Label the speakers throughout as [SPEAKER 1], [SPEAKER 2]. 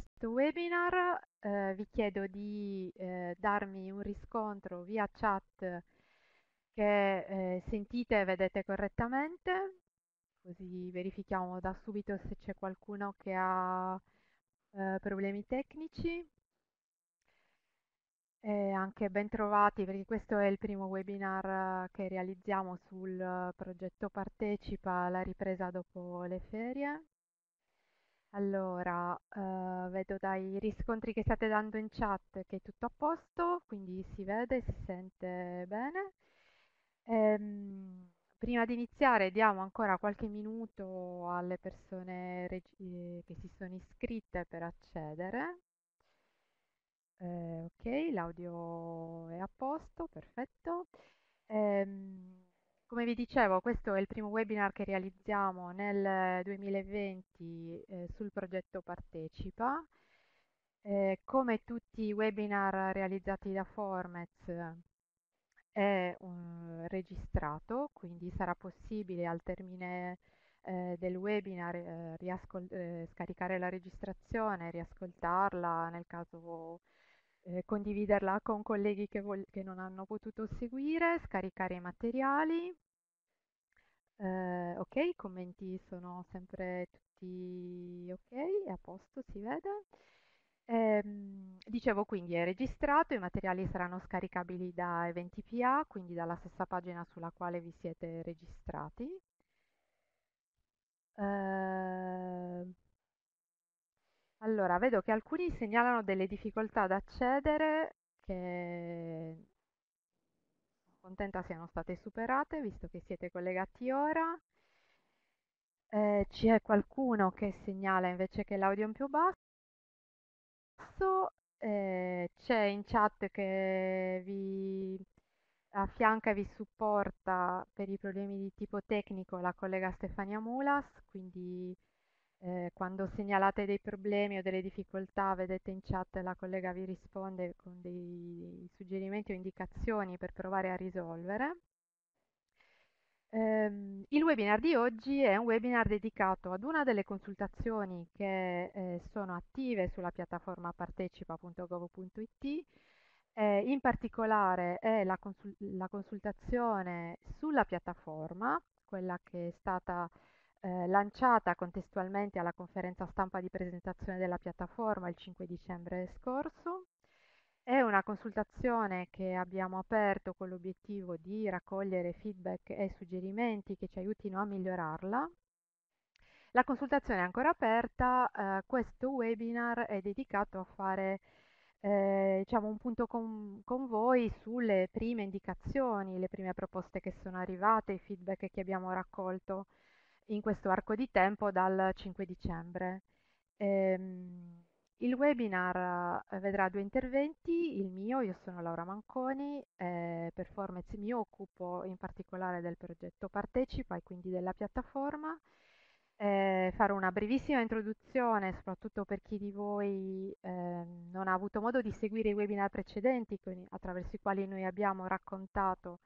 [SPEAKER 1] questo webinar. Eh, vi chiedo di eh, darmi un riscontro via chat che eh, sentite e vedete correttamente, così verifichiamo da subito se c'è qualcuno che ha eh, problemi tecnici. E anche ben trovati perché questo è il primo webinar che realizziamo sul eh, progetto Partecipa, la ripresa dopo le ferie. Allora, eh, vedo dai riscontri che state dando in chat che è tutto a posto, quindi si vede, si sente bene. Ehm, prima di iniziare diamo ancora qualche minuto alle persone eh, che si sono iscritte per accedere. Eh, ok, l'audio è a posto, perfetto. Ehm, come vi dicevo, questo è il primo webinar che realizziamo nel 2020 eh, sul progetto Partecipa. Eh, come tutti i webinar realizzati da Formez è um, registrato, quindi sarà possibile al termine eh, del webinar eh, eh scaricare la registrazione, riascoltarla, nel caso eh, condividerla con colleghi che, che non hanno potuto seguire, scaricare i materiali eh, ok, i commenti sono sempre tutti ok, a posto, si vede. Eh, dicevo quindi è registrato, i materiali saranno scaricabili da eventi PA, quindi dalla stessa pagina sulla quale vi siete registrati. Eh, allora, vedo che alcuni segnalano delle difficoltà ad accedere che contenta siano state superate, visto che siete collegati ora. Eh, c'è qualcuno che segnala invece che l'audio è un più basso. Eh, c'è in chat che vi affianca e vi supporta per i problemi di tipo tecnico la collega Stefania Mulas, quindi eh, quando segnalate dei problemi o delle difficoltà, vedete in chat la collega vi risponde con dei suggerimenti o indicazioni per provare a risolvere. Eh, il webinar di oggi è un webinar dedicato ad una delle consultazioni che eh, sono attive sulla piattaforma partecipa.gov.it. Eh, in particolare è la, consul la, consultazione sulla piattaforma, quella che è stata eh, lanciata contestualmente alla conferenza stampa di presentazione della piattaforma il 5 dicembre scorso. È una consultazione che abbiamo aperto con l'obiettivo di raccogliere feedback e suggerimenti che ci aiutino a migliorarla. La consultazione è ancora aperta, eh, questo webinar è dedicato a fare eh, diciamo un punto con, con, voi sulle prime indicazioni, le prime proposte che sono arrivate, i feedback che abbiamo raccolto in questo arco di tempo dal 5 dicembre. Ehm, il webinar eh, vedrà due interventi, il mio, io sono Laura Manconi, eh, Performance mi occupo in particolare del progetto Partecipa e quindi della piattaforma. Eh, farò una brevissima introduzione, soprattutto per chi di voi eh, non ha avuto modo di seguire i webinar precedenti attraverso i quali noi abbiamo raccontato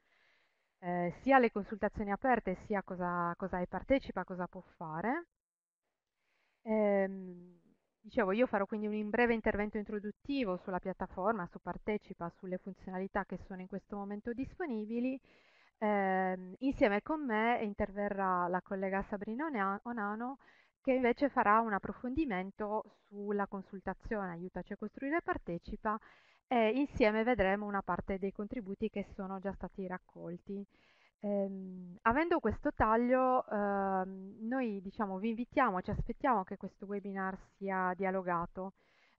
[SPEAKER 1] eh, sia le consultazioni aperte sia cosa, cosa è partecipa, cosa può fare. Ehm, dicevo, io farò quindi un breve intervento introduttivo sulla piattaforma, su Partecipa, sulle funzionalità che sono in questo momento disponibili. Eh, insieme con me interverrà la collega Sabrina Onano che invece farà un approfondimento sulla consultazione Aiutaci a costruire partecipa e insieme vedremo una parte dei contributi che sono già stati raccolti. Ehm, avendo questo taglio, ehm, noi diciamo, vi invitiamo, ci aspettiamo che questo webinar sia dialogato,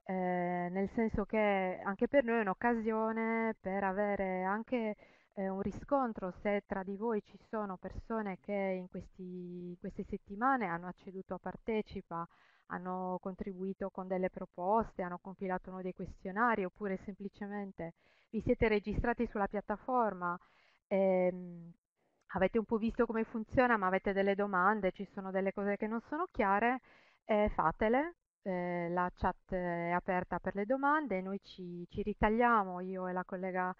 [SPEAKER 1] eh, nel senso che anche per noi è un'occasione per avere anche eh, un riscontro se tra di voi ci sono persone che in questi, queste settimane hanno acceduto a partecipa hanno contribuito con delle proposte, hanno compilato uno dei questionari oppure semplicemente vi siete registrati sulla piattaforma, ehm, avete un po' visto come funziona ma avete delle domande, ci sono delle cose che non sono chiare, eh, fatele. Eh, la chat è aperta per le domande, noi ci, ci ritagliamo, io e la collega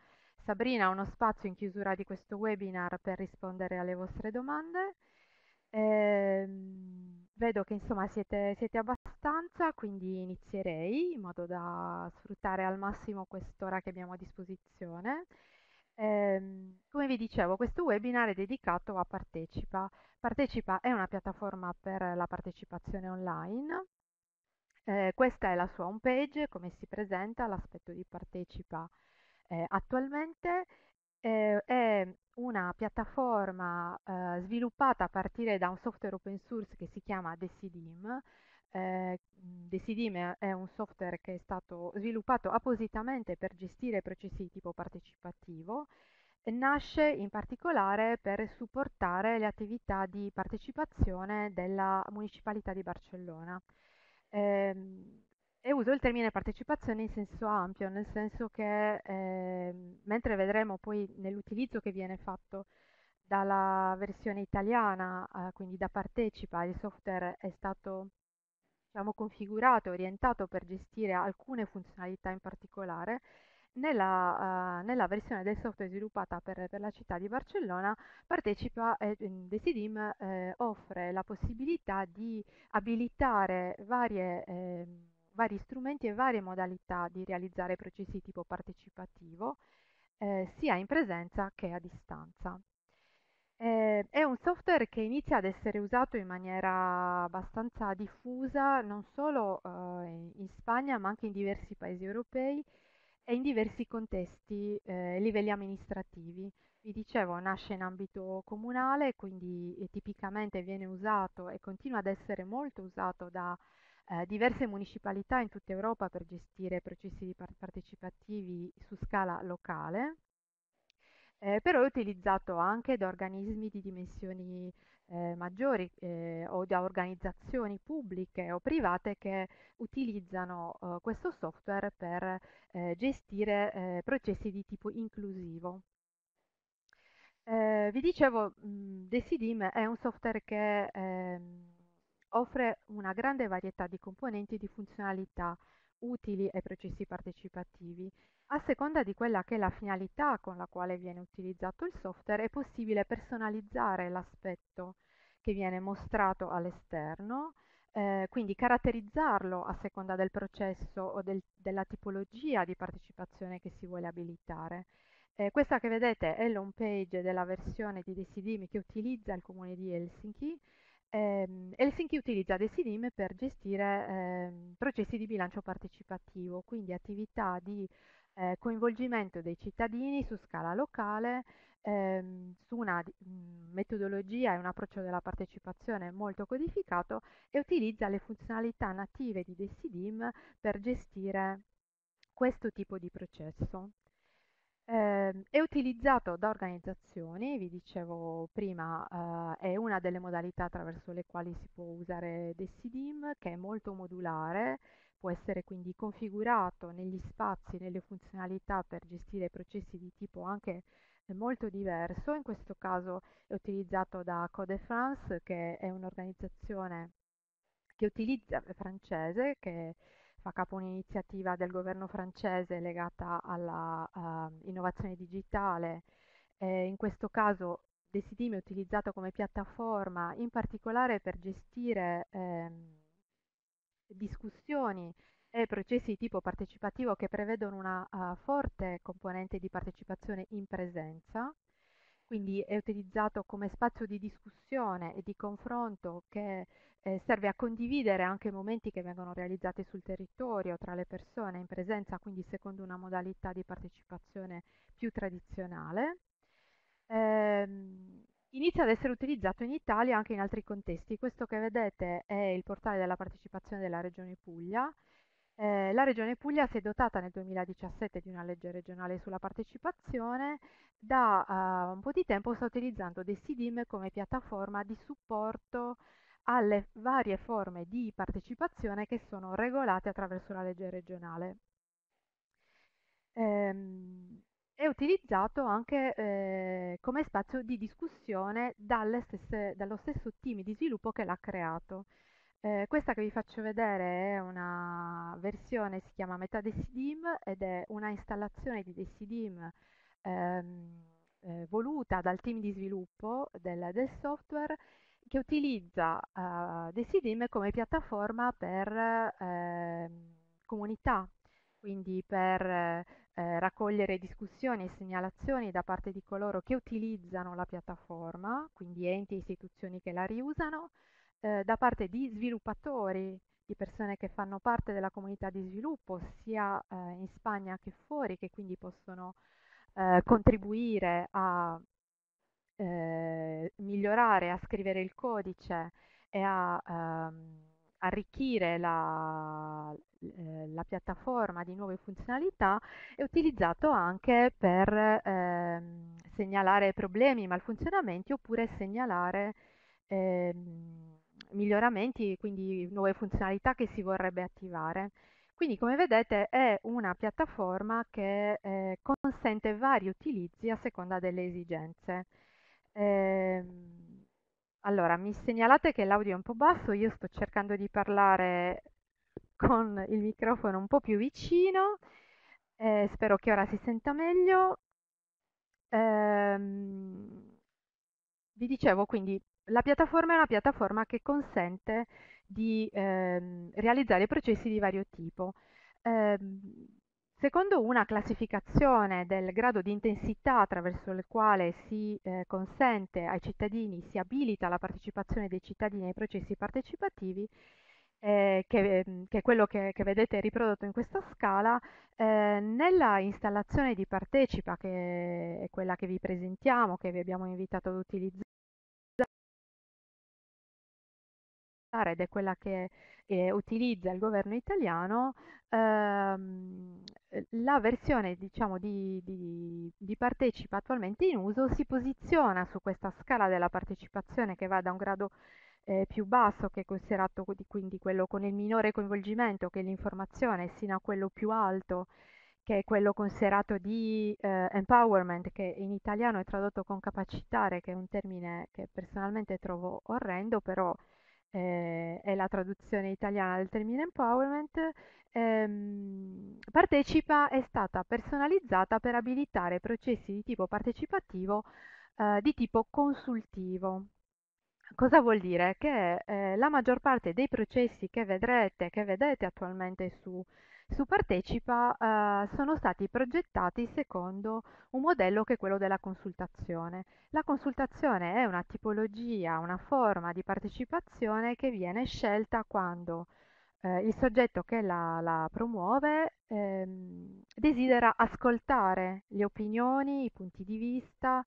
[SPEAKER 1] Sabrina, uno spazio in chiusura di questo webinar per rispondere alle vostre domande. Ehm, Vedo che insomma siete, siete abbastanza, quindi inizierei in modo da sfruttare al massimo quest'ora che abbiamo a disposizione. Ehm, come vi dicevo, questo webinar è dedicato a Partecipa. Partecipa è una piattaforma per la partecipazione online. Eh, questa è la sua homepage, come si presenta l'aspetto di Partecipa eh, attualmente. Eh, è una piattaforma eh, sviluppata a partire da un software open source che si chiama Decidim. Eh, Decidim è un software che è stato sviluppato appositamente per gestire processi di tipo partecipativo e nasce in particolare per supportare le attività di partecipazione della Municipalità di Barcellona. Eh, e uso il termine partecipazione in senso ampio, nel senso che eh, mentre vedremo poi nell'utilizzo che viene fatto dalla versione italiana, eh, quindi da partecipa, il software è stato diciamo, configurato, orientato per gestire alcune funzionalità in particolare, nella, uh, nella, versione del software sviluppata per, per, la città di Barcellona partecipa eh, Decidim eh, offre la possibilità di abilitare varie eh, vari strumenti e varie modalità di realizzare processi tipo partecipativo, eh, sia in presenza che a distanza. Eh, è un software che inizia ad essere usato in maniera abbastanza diffusa non solo eh, in Spagna ma anche in diversi paesi europei e in diversi contesti eh, e eh, livelli amministrativi. Vi dicevo, nasce in ambito comunale, quindi tipicamente viene usato e continua ad essere molto usato da eh, diverse municipalità in tutta Europa per gestire processi partecipativi su scala locale, eh, però è utilizzato anche da organismi di dimensioni eh, maggiori eh, o da organizzazioni pubbliche o private che utilizzano eh, questo software per gestire processi di tipo inclusivo. vi dicevo, Decidim è un software che ehm, Offre una grande varietà di componenti e di funzionalità utili ai processi partecipativi. A seconda di quella che è la finalità con la quale viene utilizzato il software, è possibile personalizzare l'aspetto che viene mostrato all'esterno, eh, quindi caratterizzarlo a seconda del processo o del, della tipologia di partecipazione che si vuole abilitare. Eh, questa che vedete è l'home page della versione di Decidimi che utilizza il comune di Helsinki Ehm, Helsinki utilizza Desilim per gestire ehm, processi di bilancio partecipativo, quindi attività di eh, coinvolgimento dei cittadini su scala locale ehm, su una mh, mm, metodologia e un approccio della partecipazione molto codificato e utilizza le funzionalità native di Desilim per gestire questo tipo di processo. Eh, è utilizzato da organizzazioni, vi dicevo prima, eh, è una delle modalità attraverso le quali si può usare DSIDIM, che è molto modulare, può essere quindi configurato negli spazi, nelle funzionalità per gestire processi di tipo anche molto diverso, in questo caso è utilizzato da Code France, che è un'organizzazione che utilizza francese, che fa capo un'iniziativa del governo francese legata all'innovazione ehm, uh, digitale. Eh, in questo caso Desidime è utilizzato come piattaforma in particolare per gestire ehm, discussioni e processi di tipo partecipativo che prevedono una uh, forte componente di partecipazione in presenza quindi è utilizzato come spazio di discussione e di confronto che eh, serve a condividere anche momenti che vengono realizzati sul territorio tra le persone in presenza, quindi secondo una modalità di partecipazione più tradizionale. Ehm, inizia ad essere utilizzato in Italia anche in altri contesti. Questo che vedete è il portale della partecipazione della Regione Puglia, eh, la Regione Puglia si è dotata nel 2017 di una legge regionale sulla partecipazione, da uh, un po' di tempo sta utilizzando dei SIDIM come piattaforma di supporto alle varie forme di partecipazione che sono regolate attraverso la legge regionale. Ehm, è utilizzato anche eh, come spazio di discussione stesse, dallo stesso team di sviluppo che l'ha creato. Eh, questa che vi faccio vedere è una versione, si chiama Meta Decidim ed è una installazione di Decidim ehm, eh, voluta dal team di sviluppo del, del software che utilizza eh, Decidim come piattaforma per eh, comunità, quindi per eh, raccogliere discussioni e segnalazioni da parte di coloro che utilizzano la piattaforma, quindi enti e istituzioni che la riusano, eh, da parte di sviluppatori, di persone che fanno parte della comunità di sviluppo, sia eh, in Spagna che fuori, che quindi possono eh, contribuire a eh, migliorare, a scrivere il codice e a ehm, arricchire la, la, piattaforma di nuove funzionalità, è utilizzato anche per ehm, segnalare problemi, malfunzionamenti oppure segnalare ehm, miglioramenti, quindi nuove funzionalità che si vorrebbe attivare. Quindi come vedete è una piattaforma che eh, consente vari utilizzi a seconda delle esigenze. Ehm, allora, mi segnalate che l'audio è un po' basso, io sto cercando di parlare con il microfono un po' più vicino, eh, spero che ora si senta meglio. Eh, dicevo quindi la piattaforma è una piattaforma che consente di ehm, realizzare processi di vario tipo. Eh, secondo una classificazione del grado di intensità attraverso il quale si eh, consente ai cittadini, si abilita la partecipazione dei cittadini ai processi partecipativi, eh, che, ehm, che, è quello che, che, vedete riprodotto in questa scala, eh, nella installazione di Partecipa, che è quella che vi presentiamo, che vi abbiamo invitato ad utilizzare, ed è quella che eh, utilizza il governo italiano, ehm, eh, la versione diciamo, di, di, di, partecipa attualmente in uso si posiziona su questa scala della partecipazione che va da un grado eh, più basso, che è considerato quindi quello con il minore coinvolgimento, che è l'informazione, sino a quello più alto, che è quello considerato di eh, empowerment, che in italiano è tradotto con capacitare, che è un termine che personalmente trovo orrendo, però eh, è la traduzione italiana del termine empowerment, ehm, partecipa è stata personalizzata per abilitare processi di tipo partecipativo eh, di tipo consultivo. Cosa vuol dire? Che eh, la maggior parte dei processi che vedrete, che vedete attualmente su su Partecipa eh, sono stati progettati secondo un modello che è quello della consultazione. La consultazione è una tipologia, una forma di partecipazione che viene scelta quando eh, il soggetto che la, la promuove ehm, desidera ascoltare le opinioni, i punti di vista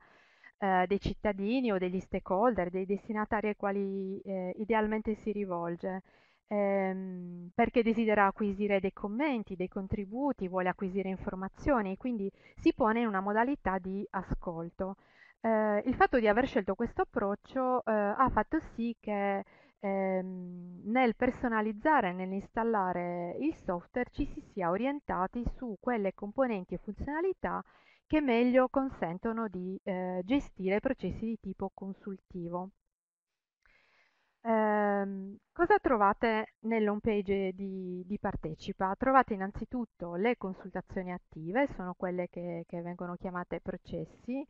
[SPEAKER 1] eh, dei cittadini o degli stakeholder, dei destinatari ai quali eh, idealmente si rivolge ehm, perché desidera acquisire dei commenti, dei contributi, vuole acquisire informazioni, quindi si pone in una modalità di ascolto. Eh, il fatto di aver scelto questo approccio eh, ha fatto sì che ehm, nel personalizzare, nell'installare il software ci si sia orientati su quelle componenti e funzionalità che meglio consentono di eh, gestire processi di tipo consultivo. Ehm, cosa trovate nell'home page di, di Partecipa? Trovate innanzitutto le consultazioni attive, sono quelle che, che vengono chiamate processi.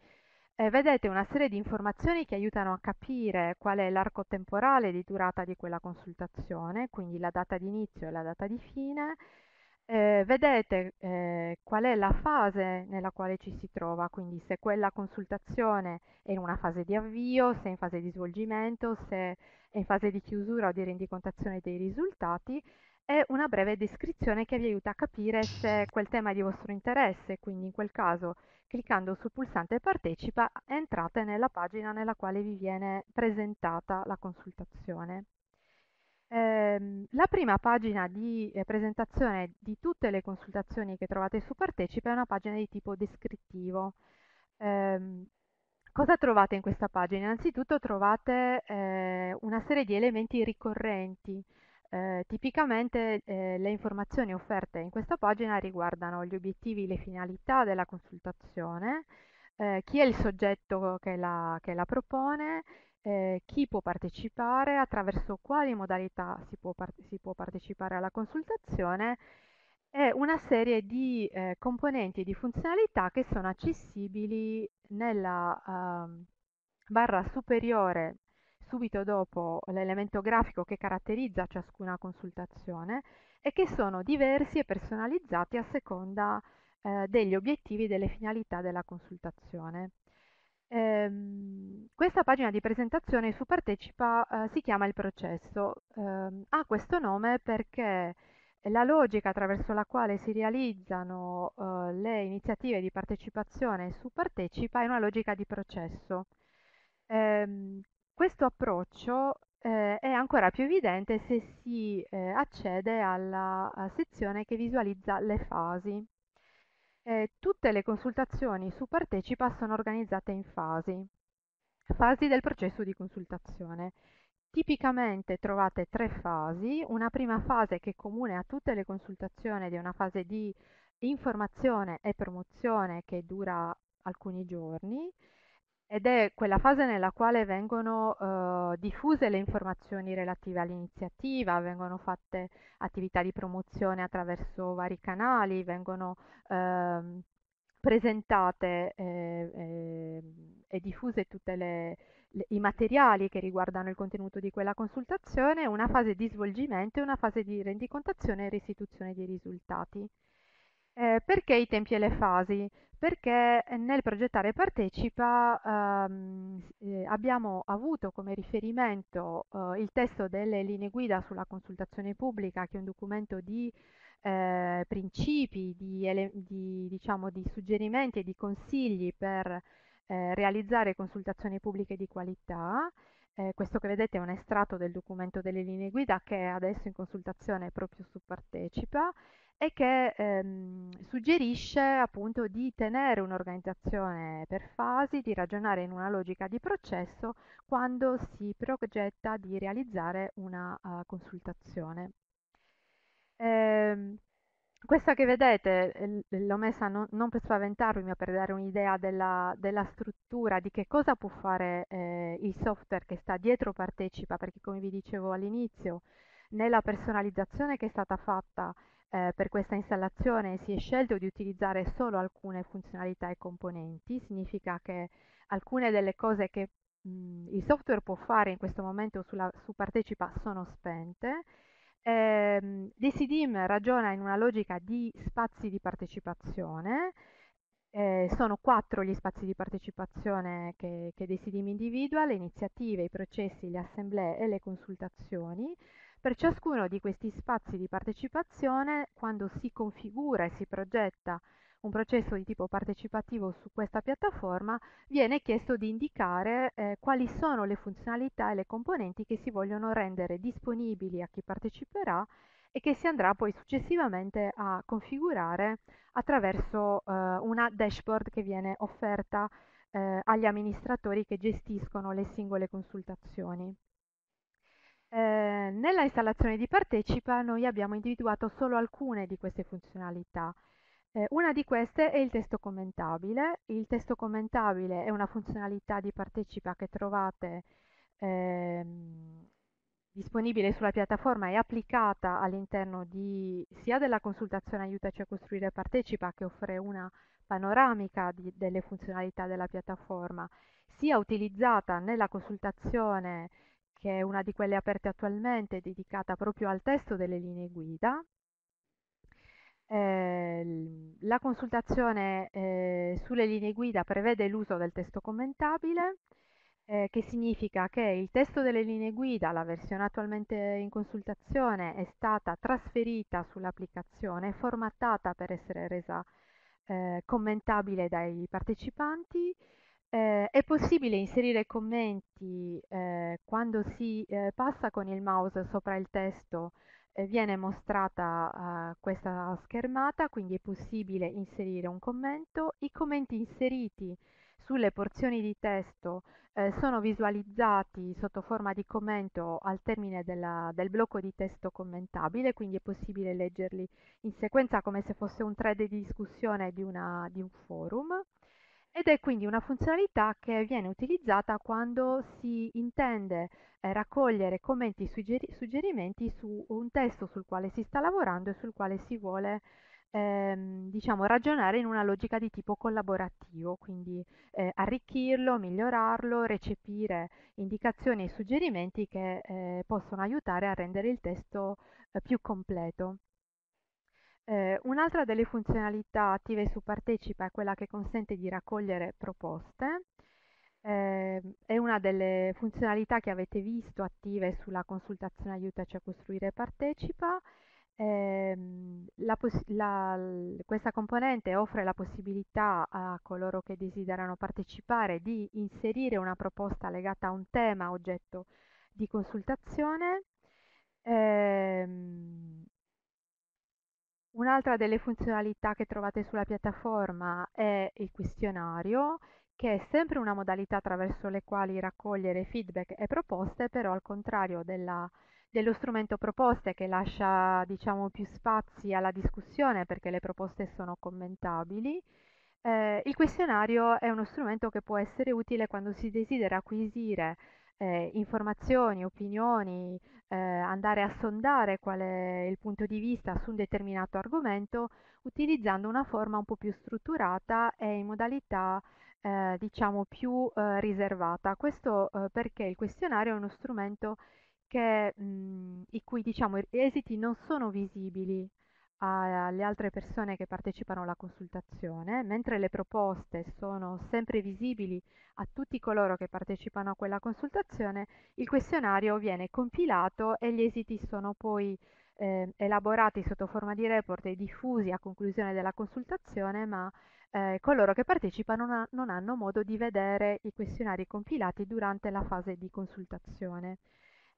[SPEAKER 1] Eh, vedete una serie di informazioni che aiutano a capire qual è l'arco temporale di durata di quella consultazione, quindi la data di inizio e la data di fine, eh, vedete eh, qual è la fase nella quale ci si trova, quindi se quella consultazione è in una fase di avvio, se è in fase di svolgimento, se è in fase di chiusura o di rendicontazione dei risultati e una breve descrizione che vi aiuta a capire se quel tema è di vostro interesse, quindi in quel caso cliccando sul pulsante partecipa entrate nella pagina nella quale vi viene presentata la consultazione. Ehm, la prima pagina di eh, presentazione di tutte le consultazioni che trovate su Partecipa è una pagina di tipo descrittivo. Ehm, cosa trovate in questa pagina? Innanzitutto trovate eh, una serie di elementi ricorrenti. Eh, tipicamente eh, le informazioni offerte in questa pagina riguardano gli obiettivi, e le finalità della consultazione, eh, chi è il soggetto che la, che la propone, eh, chi può partecipare, attraverso quali modalità si può, part- si può partecipare alla consultazione e una serie di eh, componenti e di funzionalità che sono accessibili nella eh, barra superiore subito dopo l'elemento grafico che caratterizza ciascuna consultazione e che sono diversi e personalizzati a seconda eh, degli obiettivi e delle finalità della consultazione. Eh, questa pagina di presentazione su partecipa eh, si chiama il processo. Ehm, ha questo nome perché la logica attraverso la quale si realizzano eh, le iniziative di partecipazione su partecipa è una logica di processo. Ehm, questo approccio eh, è ancora più evidente se si eh, accede alla sezione che visualizza le fasi. Eh, tutte le consultazioni su partecipa sono organizzate in fasi. Fasi del processo di consultazione. Tipicamente trovate tre fasi, una prima fase che è comune a tutte le consultazioni ed è una fase di informazione e promozione che dura alcuni giorni, ed è quella fase nella quale vengono eh, diffuse le informazioni relative all'iniziativa, vengono fatte attività di promozione attraverso vari canali, vengono ehm, eh, presentate eh, e diffuse tutti i materiali che riguardano il contenuto di quella consultazione, una fase di svolgimento e una fase di rendicontazione e restituzione dei risultati. Eh, perché i tempi e le fasi? perché eh, nel progettare partecipa ehm, eh, abbiamo avuto come riferimento eh, il testo delle linee guida sulla consultazione pubblica, che è un documento di eh, principi, di, di, diciamo, di, suggerimenti e di consigli per eh, realizzare consultazioni pubbliche di qualità. Eh, questo che vedete è un estratto del documento delle linee guida che è adesso in consultazione proprio su Partecipa e che ehm, suggerisce appunto di tenere un'organizzazione per fasi, di ragionare in una logica di processo quando si progetta di realizzare una uh, consultazione. Eh, questa che vedete eh, l'ho messa non, non, per spaventarvi ma per dare un'idea della, della, struttura di che cosa può fare eh, il software che sta dietro partecipa perché come vi dicevo all'inizio nella personalizzazione che è stata fatta eh, per questa installazione si è scelto di utilizzare solo alcune funzionalità e componenti, significa che alcune delle cose che mh, il software può fare in questo momento sulla, su Partecipa sono spente. Eh, DCDIM ragiona in una logica di spazi di partecipazione, eh, sono quattro gli spazi di partecipazione che, che DCDIM individua, le iniziative, i processi, le assemblee e le consultazioni. Per ciascuno di questi spazi di partecipazione, quando si configura e si progetta un processo di tipo partecipativo su questa piattaforma, viene chiesto di indicare eh, quali sono le funzionalità e le componenti che si vogliono rendere disponibili a chi parteciperà e che si andrà poi successivamente a configurare attraverso eh, una dashboard che viene offerta eh, agli amministratori che gestiscono le singole consultazioni. Ehm, nella installazione di partecipa noi abbiamo individuato solo alcune di queste funzionalità. Eh, una di queste è il testo commentabile. Il testo commentabile è una funzionalità di partecipa che trovate ehm, disponibile sulla piattaforma e applicata all'interno sia della consultazione Aiutaci a costruire partecipa che offre una panoramica di, delle funzionalità della piattaforma, sia utilizzata nella consultazione che è una di quelle aperte attualmente dedicata proprio al testo delle linee guida. Eh, la consultazione eh, sulle linee guida prevede l'uso del testo commentabile, eh, che significa che il testo delle linee guida, la versione attualmente in consultazione, è stata trasferita sull'applicazione, formattata per essere resa eh, commentabile dai partecipanti eh, è possibile inserire commenti eh, quando si eh, passa con il mouse sopra il testo eh, viene mostrata eh, questa schermata, quindi è possibile inserire un commento. I commenti inseriti sulle porzioni di testo eh, sono visualizzati sotto forma di commento al termine della, del blocco di testo commentabile, quindi è possibile leggerli in sequenza come se fosse un thread di discussione di, una, di un forum ed è quindi una funzionalità che viene utilizzata quando si intende eh, raccogliere commenti e suggerimenti su un testo sul quale si sta lavorando e sul quale si vuole ehm, diciamo, ragionare in una logica di tipo collaborativo, quindi eh, arricchirlo, migliorarlo, recepire indicazioni e suggerimenti che eh, possono aiutare a rendere il testo eh, più completo. Eh, un'altra delle funzionalità attive su Partecipa è quella che consente di raccogliere proposte. Eh, è una delle funzionalità che avete visto attive sulla consultazione Aiutaci a costruire Partecipa. Eh, la la, questa componente offre la possibilità a coloro che desiderano partecipare di inserire una proposta legata a un tema oggetto di consultazione. Eh, Un'altra delle funzionalità che trovate sulla piattaforma è il questionario, che è sempre una modalità attraverso le quali raccogliere feedback e proposte, però al contrario della, dello strumento proposte che lascia diciamo, più spazi alla discussione perché le proposte sono commentabili. Eh, il questionario è uno strumento che può essere utile quando si desidera acquisire eh, informazioni, opinioni, eh, andare a sondare qual è il punto di vista su un determinato argomento utilizzando una forma un po' più strutturata e in modalità eh, diciamo più eh, riservata. Questo eh, perché il questionario è uno strumento che, mh, mm, i cui diciamo, esiti non sono visibili alle altre persone che partecipano alla consultazione, mentre le proposte sono sempre visibili a tutti coloro che partecipano a quella consultazione, il questionario viene compilato e gli esiti sono poi eh, elaborati sotto forma di report e diffusi a conclusione della consultazione, ma eh, coloro che partecipano non, ha, non hanno modo di vedere i questionari compilati durante la fase di consultazione.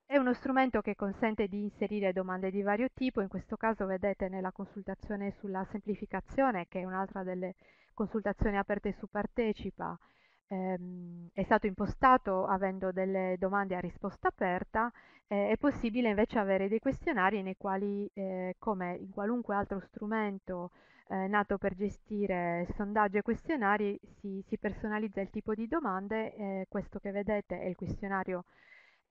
[SPEAKER 1] È uno strumento che consente di inserire domande di vario tipo, in questo caso vedete nella consultazione sulla semplificazione, che è un'altra delle consultazioni aperte su Partecipa, ehm, è stato impostato avendo delle domande a risposta aperta, eh, è possibile invece avere dei questionari nei quali, eh, come in qualunque altro strumento eh, nato per gestire sondaggi e questionari, si, si personalizza il tipo di domande, eh, questo che vedete è il questionario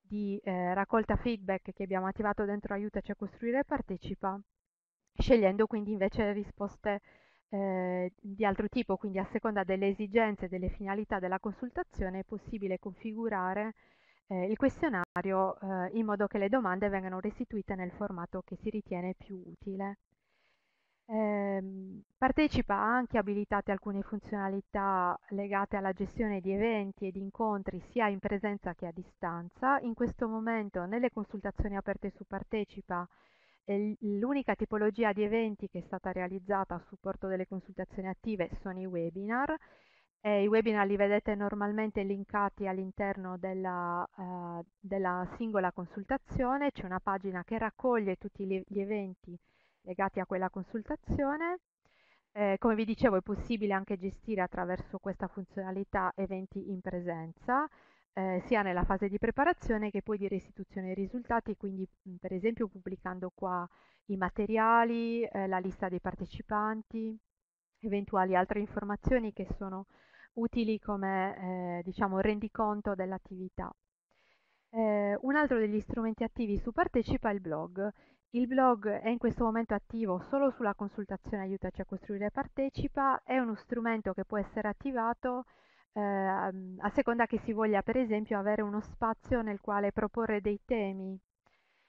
[SPEAKER 1] di eh, raccolta feedback che abbiamo attivato dentro Aiutaci a cioè costruire partecipa, scegliendo quindi invece le risposte eh, di altro tipo, quindi a seconda delle esigenze e delle finalità della consultazione è possibile configurare eh, il questionario eh, in modo che le domande vengano restituite nel formato che si ritiene più utile. Ehm, partecipa anche abilitate alcune funzionalità legate alla gestione di eventi e di incontri sia in presenza che a distanza. In questo momento nelle consultazioni aperte su Partecipa l'unica tipologia di eventi che è stata realizzata a supporto delle consultazioni attive sono i webinar. Eh, I webinar li vedete normalmente linkati all'interno della, eh, della, singola consultazione, c'è una pagina che raccoglie tutti gli eventi legati a quella consultazione. Eh, come vi dicevo è possibile anche gestire attraverso questa funzionalità eventi in presenza, eh, sia nella fase di preparazione che poi di restituzione dei risultati, quindi per esempio pubblicando qua i materiali, eh, la lista dei partecipanti, eventuali altre informazioni che sono utili come eh, diciamo, rendiconto dell'attività. Eh, un altro degli strumenti attivi su Partecipa è il blog. Il blog è in questo momento attivo solo sulla consultazione Aiutaci a costruire partecipa, è uno strumento che può essere attivato eh, a seconda che si voglia per esempio avere uno spazio nel quale proporre dei temi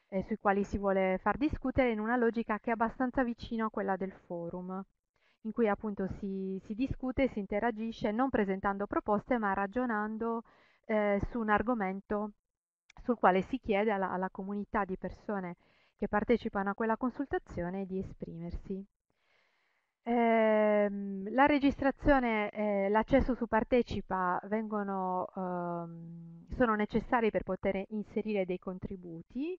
[SPEAKER 1] eh, sui quali si vuole far discutere in una logica che è abbastanza vicina a quella del forum, in cui appunto si, si discute, si interagisce non presentando proposte ma ragionando eh, su un argomento sul quale si chiede alla, alla comunità di persone che partecipano a quella consultazione di esprimersi. Eh, la registrazione, eh, l'accesso su partecipa vengono, eh, sono necessari per poter inserire dei contributi.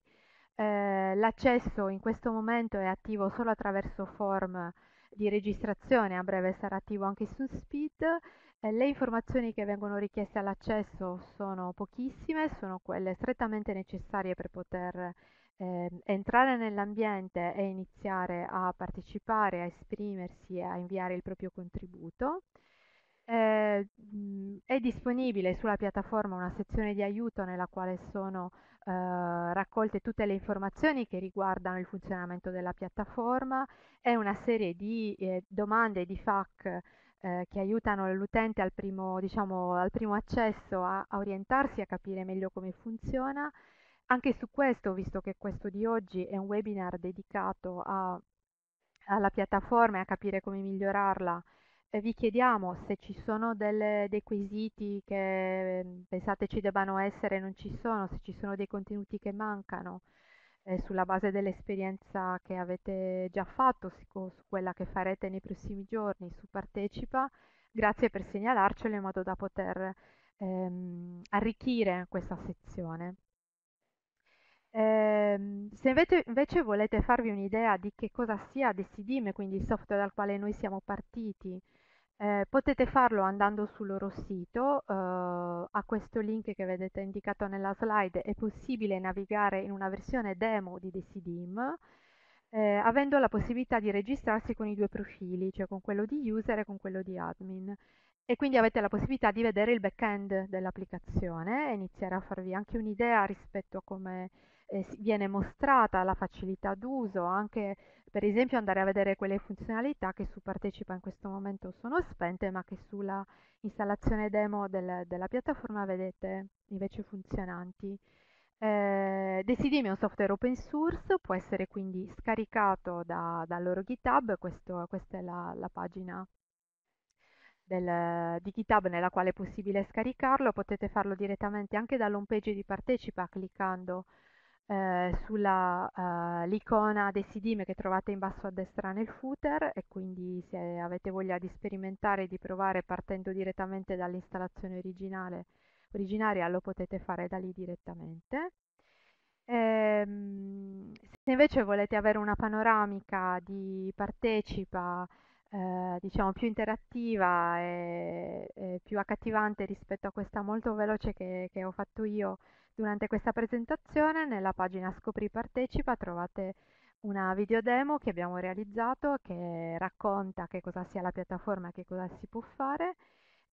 [SPEAKER 1] Eh, l'accesso in questo momento è attivo solo attraverso form di registrazione, a breve sarà attivo anche su Speed. Eh, le informazioni che vengono richieste all'accesso sono pochissime, sono quelle strettamente necessarie per poter ehm, entrare nell'ambiente e iniziare a partecipare, a esprimersi e a inviare il proprio contributo. Eh, è disponibile sulla piattaforma una sezione di aiuto nella quale sono eh, raccolte tutte le informazioni che riguardano il funzionamento della piattaforma e una serie di eh, domande di FAQ eh, che aiutano l'utente al, diciamo, al primo, accesso a, a orientarsi, a capire meglio come funziona anche su questo, visto che questo di oggi è un webinar dedicato a, alla piattaforma e a capire come migliorarla, eh, vi chiediamo se ci sono delle, dei quesiti che mm, pensate ci debbano essere e non ci sono, se ci sono dei contenuti che mancano eh, sulla base dell'esperienza che avete già fatto, su, su quella che farete nei prossimi giorni, su Partecipa. Grazie per segnalarcelo in modo da poter ehm, arricchire questa sezione. Ehm, se invece, invece volete farvi un'idea di che cosa sia Decidime, quindi il software dal quale noi siamo partiti, eh, potete farlo andando sul loro sito, eh, a questo link che vedete indicato nella slide è possibile navigare in una versione demo di Decidim, eh, avendo la possibilità di registrarsi con i due profili, cioè con quello di user e con quello di admin. E quindi avete la possibilità di vedere il back-end dell'applicazione e iniziare a farvi anche un'idea rispetto a come eh, viene mostrata la facilità d'uso, anche per esempio andare a vedere quelle funzionalità che su Partecipa in questo momento sono spente, ma che sulla installazione demo del, della piattaforma vedete invece funzionanti. Eh, Decidimi è un software open source, può essere quindi scaricato da, dal loro GitHub, questo, questa è la, la pagina del, di GitHub nella quale è possibile scaricarlo, potete farlo direttamente anche dall'home page di Partecipa cliccando eh, eh, l'icona dei CDM che trovate in basso a destra nel footer e quindi se avete voglia di sperimentare e di provare partendo direttamente dall'installazione originaria lo potete fare da lì direttamente. Ehm, se invece volete avere una panoramica di partecipa eh, diciamo più interattiva e, e, più accattivante rispetto a questa molto veloce che, che ho fatto io durante questa presentazione. Nella pagina Scopri Partecipa trovate una video demo che abbiamo realizzato che racconta che cosa sia la piattaforma e che cosa si può fare.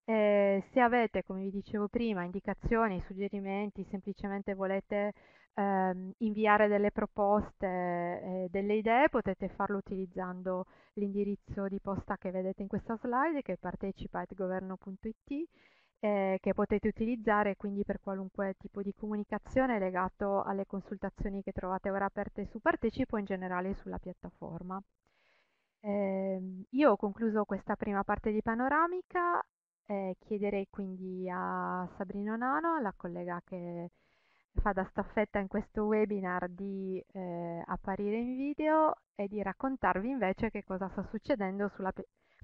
[SPEAKER 1] E eh, se avete, come vi dicevo prima, indicazioni, suggerimenti, semplicemente volete ehm, inviare delle proposte e delle idee, potete farlo utilizzando l'indirizzo di posta che vedete in questa slide, che è partecipa.governo.it, eh, che potete utilizzare quindi per qualunque tipo di comunicazione legato alle consultazioni che trovate ora aperte su Partecipo in generale sulla piattaforma. Eh, io ho concluso questa prima parte di panoramica, eh, chiederei quindi a Sabrino Nano, la collega che fa da staffetta in questo webinar di eh, apparire in video e di raccontarvi invece che cosa sta succedendo sulla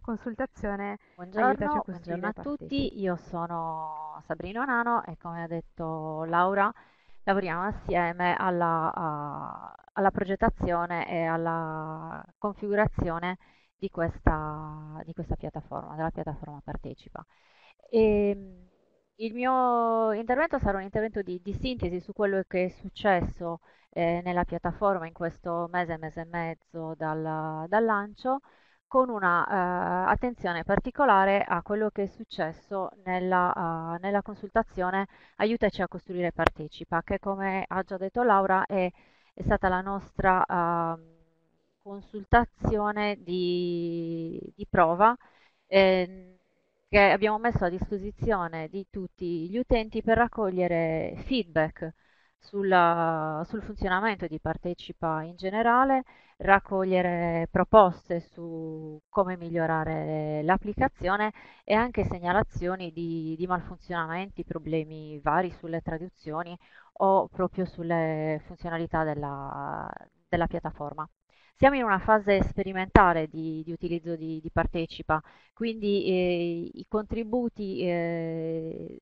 [SPEAKER 1] consultazione. Buongiorno, cioè buongiorno a tutti, io
[SPEAKER 2] sono Sabrina Nano e come ha detto Laura lavoriamo assieme alla, a, alla progettazione e alla configurazione di questa, di questa piattaforma, della piattaforma Partecipa. E, ehm, il mio intervento sarà un intervento di, di sintesi su quello che è successo eh, nella piattaforma in questo mese, mese e mezzo dal, dal lancio, con una eh, attenzione particolare a quello che è successo nella, uh, nella consultazione Aiutaci a costruire Partecipa, che come ha già detto Laura è, è stata la nostra uh, consultazione di, di prova. Eh, che abbiamo messo a disposizione di tutti gli utenti per raccogliere feedback sulla, sul funzionamento di Partecipa in generale, raccogliere proposte su come migliorare l'applicazione e anche segnalazioni di, di malfunzionamenti, problemi vari sulle traduzioni o proprio sulle funzionalità della, della piattaforma. Siamo in una fase sperimentale di, di utilizzo di, di, partecipa, quindi eh, i contributi eh,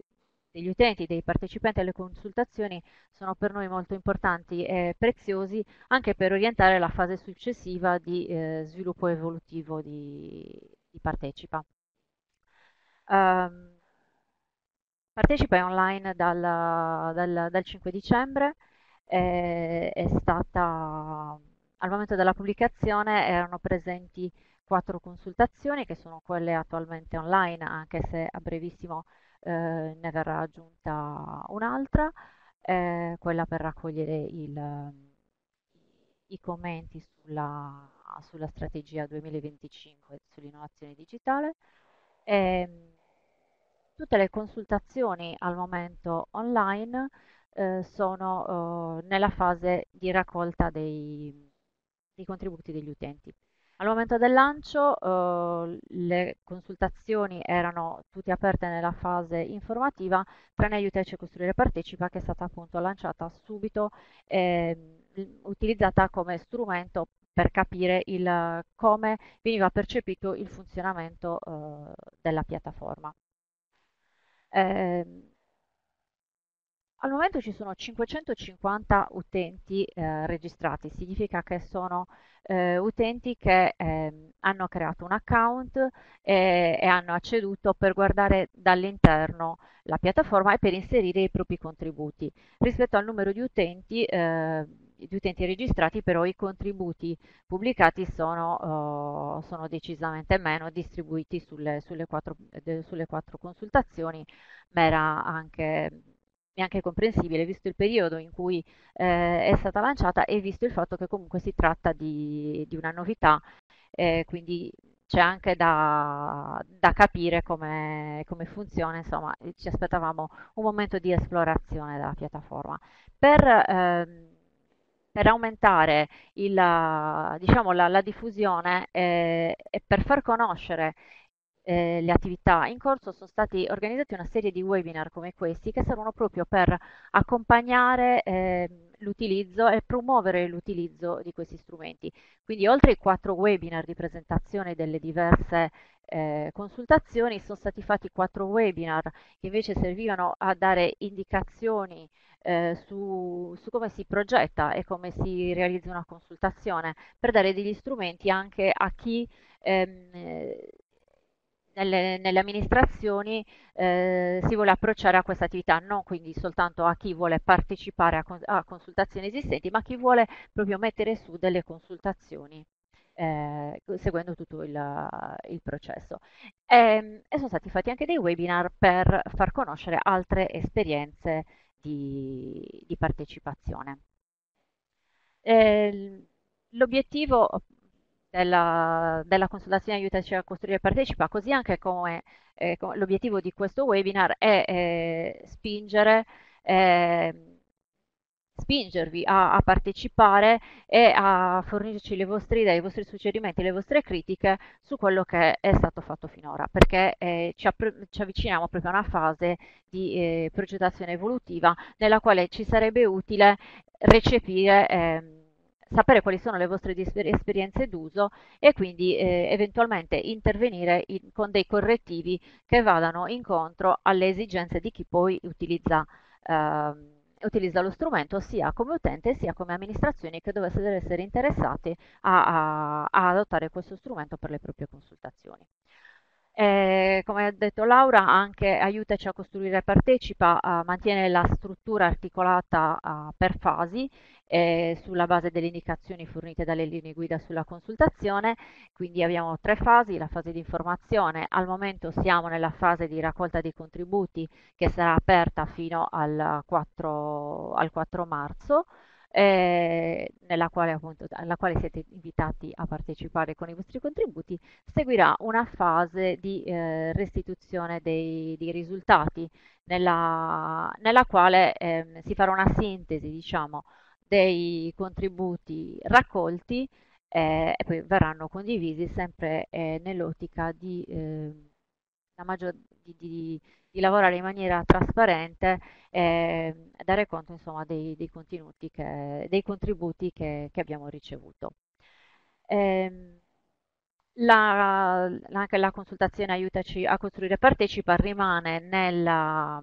[SPEAKER 2] degli utenti, dei partecipanti alle consultazioni sono per noi molto importanti e preziosi anche per orientare la fase successiva di eh, sviluppo evolutivo di, di partecipa. Um, partecipa è online dal, dal, dal 5 dicembre, eh, è stata al momento della pubblicazione erano presenti quattro consultazioni che sono quelle attualmente online, anche se a brevissimo eh, ne verrà aggiunta un'altra, eh, quella per raccogliere il, i commenti sulla, sulla, strategia 2025 sull'innovazione digitale. E, ehm, tutte le consultazioni al momento online eh, sono eh, nella fase di raccolta dei, dei contributi degli utenti. Al momento del lancio eh, le consultazioni erano tutte aperte nella fase informativa, tranne aiutarci a costruire partecipa che è stata appunto lanciata subito, eh, utilizzata come strumento per capire il, come veniva percepito il funzionamento eh, della piattaforma. Eh, al momento ci sono 550 utenti eh, registrati, significa che sono eh, utenti che eh, hanno creato un account e, e hanno acceduto per guardare dall'interno la piattaforma e per inserire i propri contributi. Rispetto al numero di utenti, eh, di utenti registrati, però i contributi pubblicati sono, uh, sono decisamente meno distribuiti sulle, sulle, quattro, de, sulle quattro consultazioni, ma era anche è anche comprensibile visto il periodo in cui eh, è stata lanciata e visto il fatto che comunque si tratta di, di una novità, eh, quindi c'è anche da, da capire come, come, funziona, insomma ci aspettavamo un momento di esplorazione della piattaforma. Per, ehm, per aumentare il, diciamo, la, la, diffusione eh, e per far conoscere eh, le attività in corso sono stati organizzati una serie di webinar come questi che servono proprio per accompagnare eh, l'utilizzo e promuovere l'utilizzo di questi strumenti. Quindi oltre ai quattro webinar di presentazione delle diverse eh, consultazioni sono stati fatti quattro webinar che invece servivano a dare indicazioni eh, su, su, come si progetta e come si realizza una consultazione per dare degli strumenti anche a chi ehm, nelle, nelle amministrazioni eh, si vuole approcciare a questa attività, non quindi soltanto a chi vuole partecipare a, a consultazioni esistenti, ma a chi vuole proprio mettere su delle consultazioni. Eh, seguendo tutto il, il processo. E, ehm, e, sono stati fatti anche dei webinar per far conoscere altre esperienze di, di partecipazione. Eh, L'obiettivo della, della consultazione Aiutaci a costruire partecipa, così anche come eh, l'obiettivo di questo webinar è eh, spingere, eh, spingervi a, a, partecipare e a fornirci le vostre idee, i vostri suggerimenti, le vostre critiche su quello che è stato fatto finora, perché eh, ci, ci, avviciniamo proprio a una fase di eh, progettazione evolutiva nella quale ci sarebbe utile recepire ehm, sapere quali sono le vostre esperienze d'uso e quindi eh, eventualmente intervenire in, con dei correttivi che vadano incontro alle esigenze di chi poi utilizza, eh, utilizza lo strumento sia come utente sia come amministrazione che dovessero essere interessati a, a, a adottare questo strumento per le proprie consultazioni. Eh, come ha detto Laura, anche aiutaci a costruire partecipa, eh, mantiene la struttura articolata eh, per fasi eh, sulla base delle indicazioni fornite dalle linee guida sulla consultazione, quindi abbiamo tre fasi, la fase di informazione, al momento siamo nella fase di raccolta dei contributi che sarà aperta fino al 4, al 4 marzo, eh, nella, quale, appunto, nella quale siete invitati a partecipare con i vostri contributi, seguirà una fase di eh, restituzione dei, dei risultati, nella, nella quale eh, si farà una sintesi, diciamo, dei contributi raccolti eh, e poi verranno condivisi sempre eh, nell'ottica di, eh, di, di, di, lavorare in maniera trasparente e eh, dare conto insomma, dei, dei, contenuti che, dei contributi che, che abbiamo ricevuto. Ehm, la, anche la consultazione aiutaci a costruire partecipa rimane nella,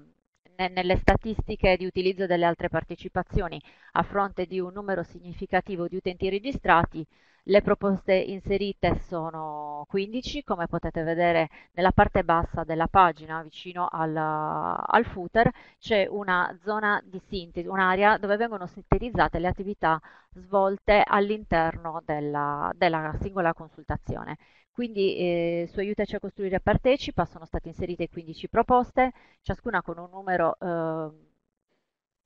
[SPEAKER 2] nelle statistiche di utilizzo delle altre partecipazioni, a fronte di un numero significativo di utenti registrati, le proposte inserite sono 15, come potete vedere nella parte bassa della pagina, vicino al, al footer, c'è una zona di sintesi, un'area dove vengono sintetizzate le attività svolte all'interno della, della singola consultazione. Quindi eh, su Aiutaci a costruire partecipa sono state inserite 15 proposte, ciascuna con un numero eh,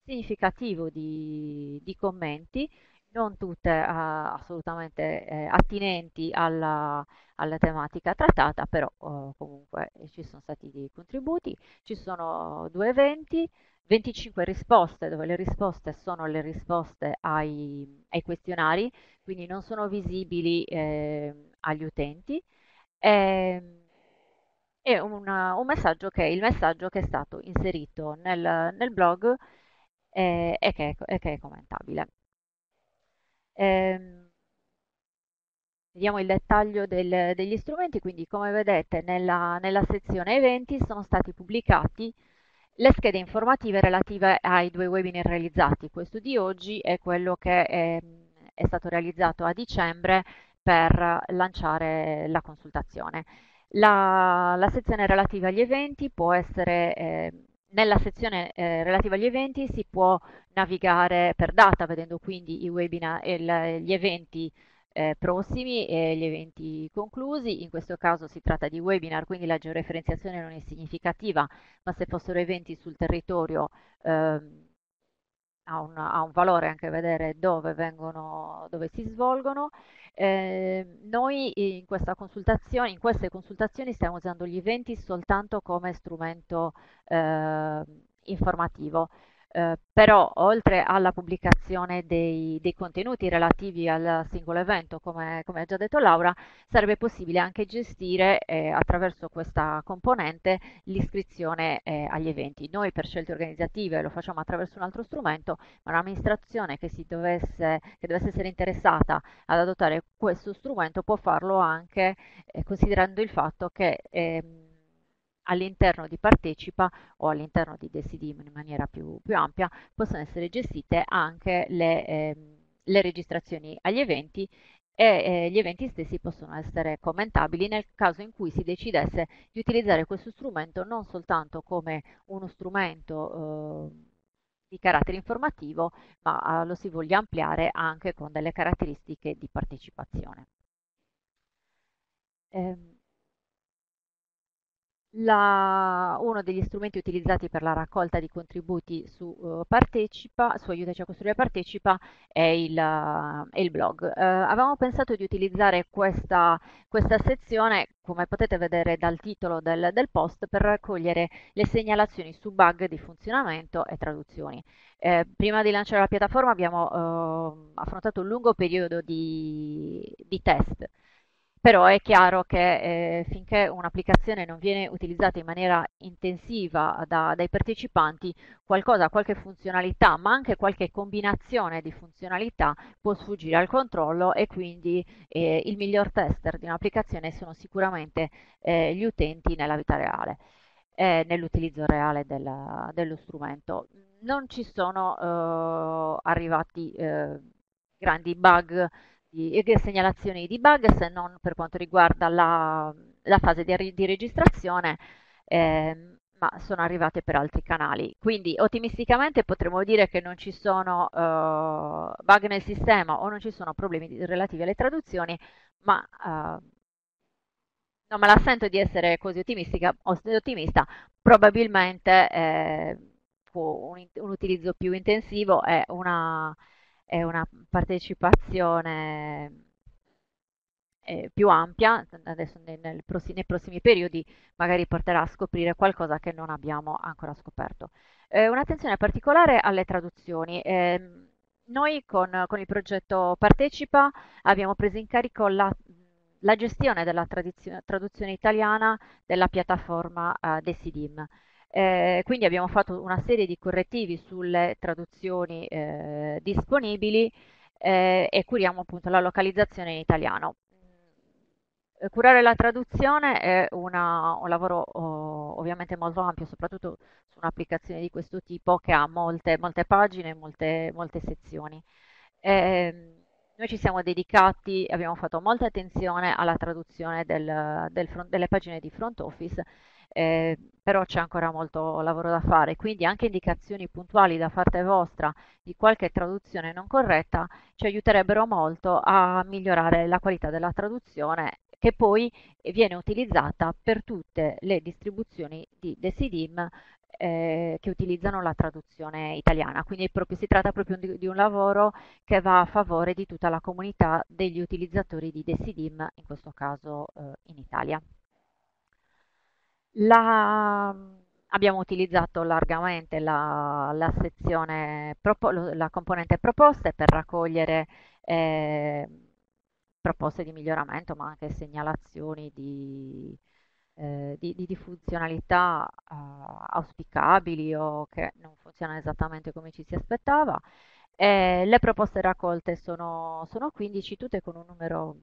[SPEAKER 2] significativo di, di commenti non tutte eh, assolutamente eh, attinenti alla, alla, tematica trattata, però eh, comunque eh, ci sono stati dei contributi, ci sono due eventi, 25 risposte, dove le risposte sono le risposte ai, ai questionari, quindi non sono visibili eh, agli utenti, e, ehm, e una, un messaggio che è il messaggio che è stato inserito nel, nel blog eh, e che, è, che è commentabile. Ehm, vediamo il dettaglio del, degli strumenti, quindi come vedete nella, nella sezione eventi sono stati pubblicati le schede informative relative ai due webinar realizzati, questo di oggi è quello che è, ehm, è stato realizzato a dicembre per lanciare la consultazione. La, la sezione relativa agli eventi può essere, eh, nella sezione eh, relativa agli eventi si può navigare per data, vedendo quindi i webinar, e gli eventi eh, prossimi e gli eventi conclusi. In questo caso si tratta di webinar, quindi la georeferenziazione non è significativa, ma se fossero eventi sul territorio eh, ha, un, ha, un, valore anche vedere dove, vengono, dove si svolgono. Eh, noi in, questa consultazione, in, queste consultazioni stiamo usando gli eventi soltanto come strumento ehm, informativo. Eh, però oltre alla pubblicazione dei, dei, contenuti relativi al singolo evento, come, come, ha già detto Laura, sarebbe possibile anche gestire eh, attraverso questa componente l'iscrizione eh, agli eventi. Noi per scelte organizzative lo facciamo attraverso un altro strumento, ma un'amministrazione che, dovesse, che dovesse essere interessata ad adottare questo strumento può farlo anche eh, considerando il fatto che... Ehm, all'interno di Partecipa o all'interno di Decidim in maniera più, più, ampia possono essere gestite anche le, eh, le registrazioni agli eventi e eh, gli eventi stessi possono essere commentabili nel caso in cui si decidesse di utilizzare questo strumento non soltanto come uno strumento eh, di carattere informativo, ma eh, lo si voglia ampliare anche con delle caratteristiche di partecipazione. Eh, la, uno degli strumenti utilizzati per la raccolta di contributi su, uh, partecipa, su Aiutaci a costruire Partecipa è il, uh, è il blog. Uh, avevamo pensato di utilizzare questa, questa, sezione, come potete vedere dal titolo del, del, post, per raccogliere le segnalazioni su bug di funzionamento e traduzioni. prima di lanciare la piattaforma abbiamo affrontato un lungo periodo di, di test però è chiaro che eh, finché un'applicazione non viene utilizzata in maniera intensiva da, dai partecipanti, qualcosa, qualche funzionalità, ma anche qualche combinazione di funzionalità può sfuggire al controllo e quindi eh, il miglior tester di un'applicazione sono sicuramente eh, gli utenti nella vita reale. Eh, nell'utilizzo reale della, dello strumento. Non ci sono eh, arrivati eh, grandi bug di segnalazioni di bug, se non per quanto riguarda la, la fase di, di registrazione, eh, ma sono arrivate per altri canali. Quindi ottimisticamente potremmo dire che non ci sono eh, bug nel sistema o non ci sono problemi relativi alle traduzioni, ma eh, non me la sento di essere così ottimista, probabilmente eh, un, un, utilizzo più intensivo è una è una partecipazione eh, più ampia, adesso nel, nel pross nei prossimi periodi magari porterà a scoprire qualcosa che non abbiamo ancora scoperto. Eh, un'attenzione particolare alle traduzioni. Eh, noi con, con, il progetto Partecipa abbiamo preso in carico la, la gestione della traduzione italiana della piattaforma eh, Decidim. Eh, quindi abbiamo fatto una serie di correttivi sulle traduzioni eh, disponibili eh, e curiamo appunto la localizzazione in italiano. Eh, curare la traduzione è una, un lavoro oh, ovviamente molto ampio, soprattutto su un'applicazione di questo tipo che ha molte, molte pagine, molte, molte sezioni. Eh, noi ci siamo dedicati, abbiamo fatto molta attenzione alla traduzione del, del front, delle pagine di front office eh, però c'è ancora molto lavoro da fare, quindi anche indicazioni puntuali da parte vostra di qualche traduzione non corretta ci aiuterebbero molto a migliorare la qualità della traduzione che poi viene utilizzata per tutte le distribuzioni di Decidim eh, che utilizzano la traduzione italiana. Quindi proprio, si tratta proprio di, di, un lavoro che va a favore di tutta la comunità degli utilizzatori di Decidim, in questo caso eh, in Italia. La, abbiamo utilizzato largamente la, la, sezione, la componente proposte per raccogliere eh, proposte di miglioramento, ma anche segnalazioni di, eh, di, di, di funzionalità eh, auspicabili o che non funzionano esattamente come ci si aspettava. le proposte raccolte sono, sono 15, tutte con un numero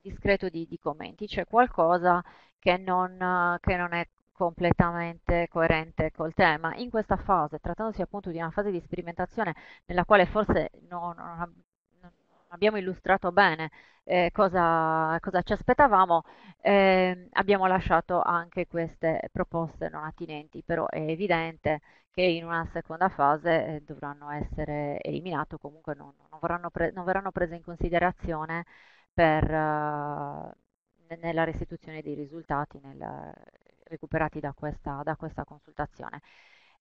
[SPEAKER 2] discreto di, di, commenti, c'è cioè qualcosa che non, che non è completamente coerente col tema. In questa fase, trattandosi appunto di una fase di sperimentazione nella quale forse non, non abbiamo illustrato bene eh, cosa, cosa, ci aspettavamo, eh, abbiamo lasciato anche queste proposte non attinenti, però è evidente che in una seconda fase eh, dovranno essere eliminate o comunque non, non, non, verranno prese in considerazione per, eh, nella restituzione dei risultati nel, recuperati da questa, da questa consultazione.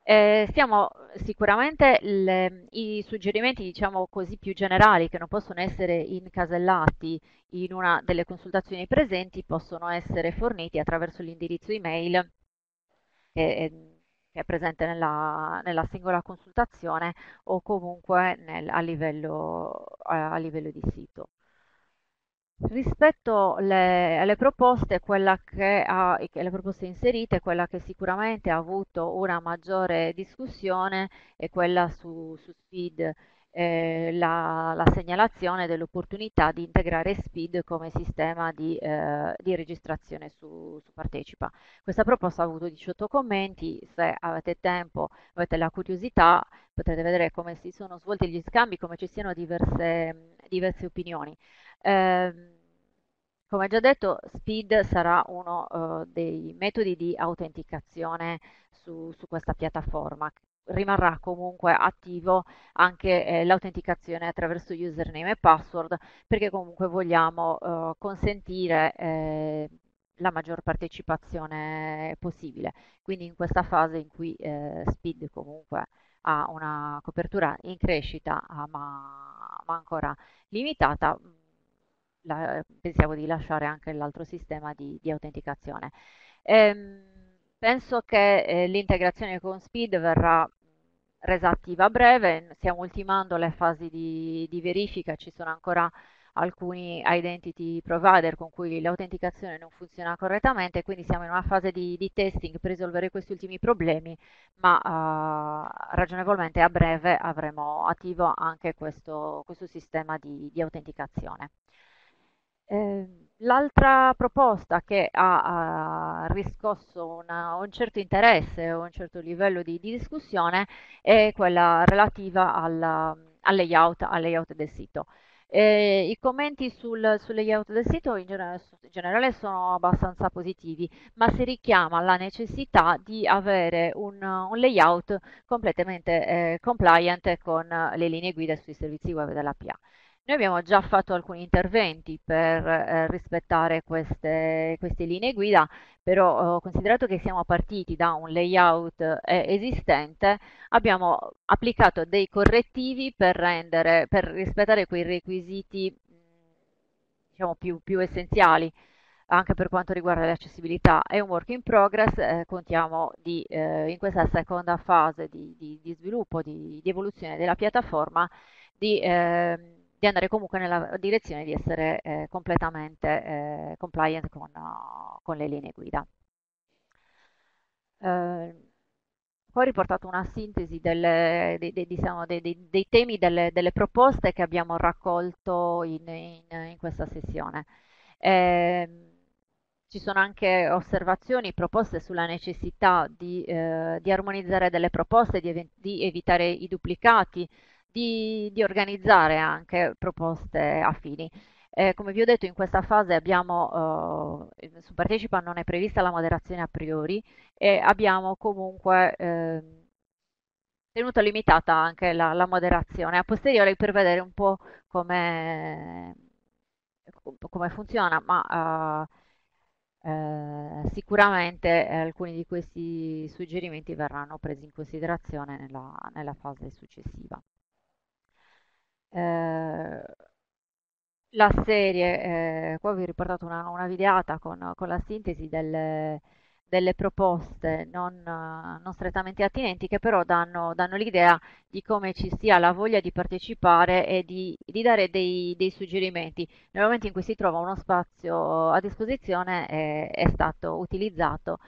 [SPEAKER 2] Eh, stiamo sicuramente le, i suggerimenti diciamo così più generali che non possono essere incasellati in una delle consultazioni presenti possono essere forniti attraverso l'indirizzo email che, che è presente nella, nella, singola consultazione o comunque nel, a, livello, a, a livello di sito. Rispetto le, alle proposte, ha, le proposte inserite, quella che sicuramente ha avuto una maggiore discussione è quella su, su SPID, eh, la, la, segnalazione dell'opportunità di integrare SPID come sistema di, eh, di registrazione su, su, Partecipa. Questa proposta ha avuto 18 commenti, se avete tempo, avete la curiosità, potete vedere come si sono svolti gli scambi, come ci siano diverse, diverse opinioni. Ehm, come già detto, Speed sarà uno eh, dei metodi di autenticazione su, su, questa piattaforma. Rimarrà comunque attivo anche eh, l'autenticazione attraverso username e password perché comunque vogliamo eh, consentire eh, la maggior partecipazione possibile. Quindi in questa fase in cui eh, Speed comunque ha una copertura in crescita ma, ma ancora limitata, la, pensiamo di lasciare anche l'altro sistema di, di autenticazione. Ehm, penso che eh, l'integrazione con Speed verrà resa attiva a breve, stiamo ultimando le fasi di, di verifica, ci sono ancora alcuni identity provider con cui l'autenticazione non funziona correttamente, quindi siamo in una fase di, di testing per risolvere questi ultimi problemi, ma eh, ragionevolmente a breve avremo attivo anche questo, questo sistema di, di autenticazione. Ehm, l'altra proposta che ha, ha riscosso una, un certo interesse, un certo livello di, di discussione, è quella relativa al, al, layout, al layout, del sito. Eh, I commenti sul, sul, layout del sito in generale, in generale, sono abbastanza positivi, ma si richiama la necessità di avere un, un layout completamente eh, compliant con le linee guida sui servizi web della PA. Noi abbiamo già fatto alcuni interventi per eh, rispettare queste, queste, linee guida, però eh, considerato che siamo partiti da un layout eh, esistente, abbiamo applicato dei correttivi per, rendere, per rispettare quei requisiti mm, diciamo, più, più, essenziali anche per quanto riguarda l'accessibilità. È un work in progress, eh, contiamo di, eh, in questa seconda fase di, di, di sviluppo, di, evoluzione della piattaforma, di ehm, di andare comunque nella direzione di essere eh, completamente eh, compliant con, eh, con, le linee guida. Eh, ho riportato una sintesi delle, dei, dei, diciamo, dei, dei, temi delle, delle, proposte che abbiamo raccolto in, in, in questa sessione. Ehm, ci sono anche osservazioni, proposte sulla necessità di, eh, di armonizzare delle proposte, di, di evitare i duplicati, di, di organizzare anche proposte affini. Eh, come vi ho detto, in questa fase abbiamo, eh, su partecipa non è prevista la moderazione a priori e abbiamo comunque eh, tenuto limitata anche la, la, moderazione a posteriori per vedere un po' come, come funziona, ma eh, eh, sicuramente eh, alcuni di questi suggerimenti verranno presi in considerazione nella, nella fase successiva. Ehm, la serie, eh, qua vi ho riportato una, una videata con, con, la sintesi delle, delle proposte non, non, strettamente attinenti che però danno, danno l'idea di come ci sia la voglia di partecipare e di, di dare dei, dei, suggerimenti. Nel momento in cui si trova uno spazio a disposizione eh, è stato utilizzato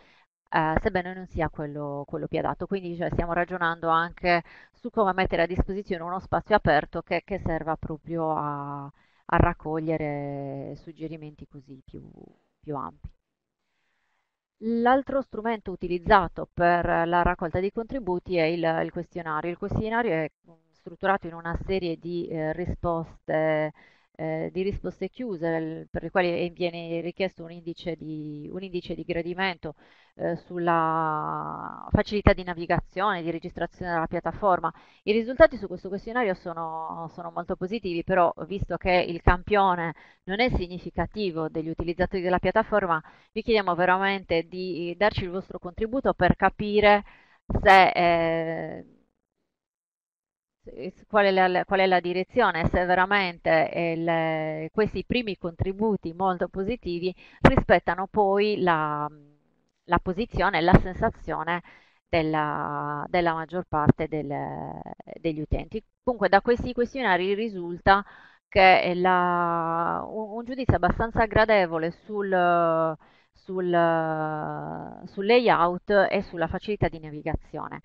[SPEAKER 2] eh, sebbene non sia quello, quello più adatto. Quindi cioè, stiamo ragionando anche su come mettere a disposizione uno spazio aperto che, che serva proprio a, a, raccogliere suggerimenti così più, più ampi. L'altro strumento utilizzato per la raccolta dei contributi è il, il questionario. Il questionario è strutturato in una serie di eh, risposte eh, di risposte chiuse per le quali viene richiesto un indice di, un indice di gradimento eh, sulla facilità di navigazione, di registrazione della piattaforma. I risultati su questo questionario sono, sono molto positivi, però visto che il campione non è significativo degli utilizzatori della piattaforma, vi chiediamo veramente di darci il vostro contributo per capire se... Eh, Qual è, la, qual è la, direzione, se veramente il, questi primi contributi molto positivi rispettano poi la, la posizione e la sensazione della, della maggior parte del, degli utenti. Comunque da questi questionari risulta che la, un, un, giudizio abbastanza gradevole sul, sul, sul layout e sulla facilità di navigazione.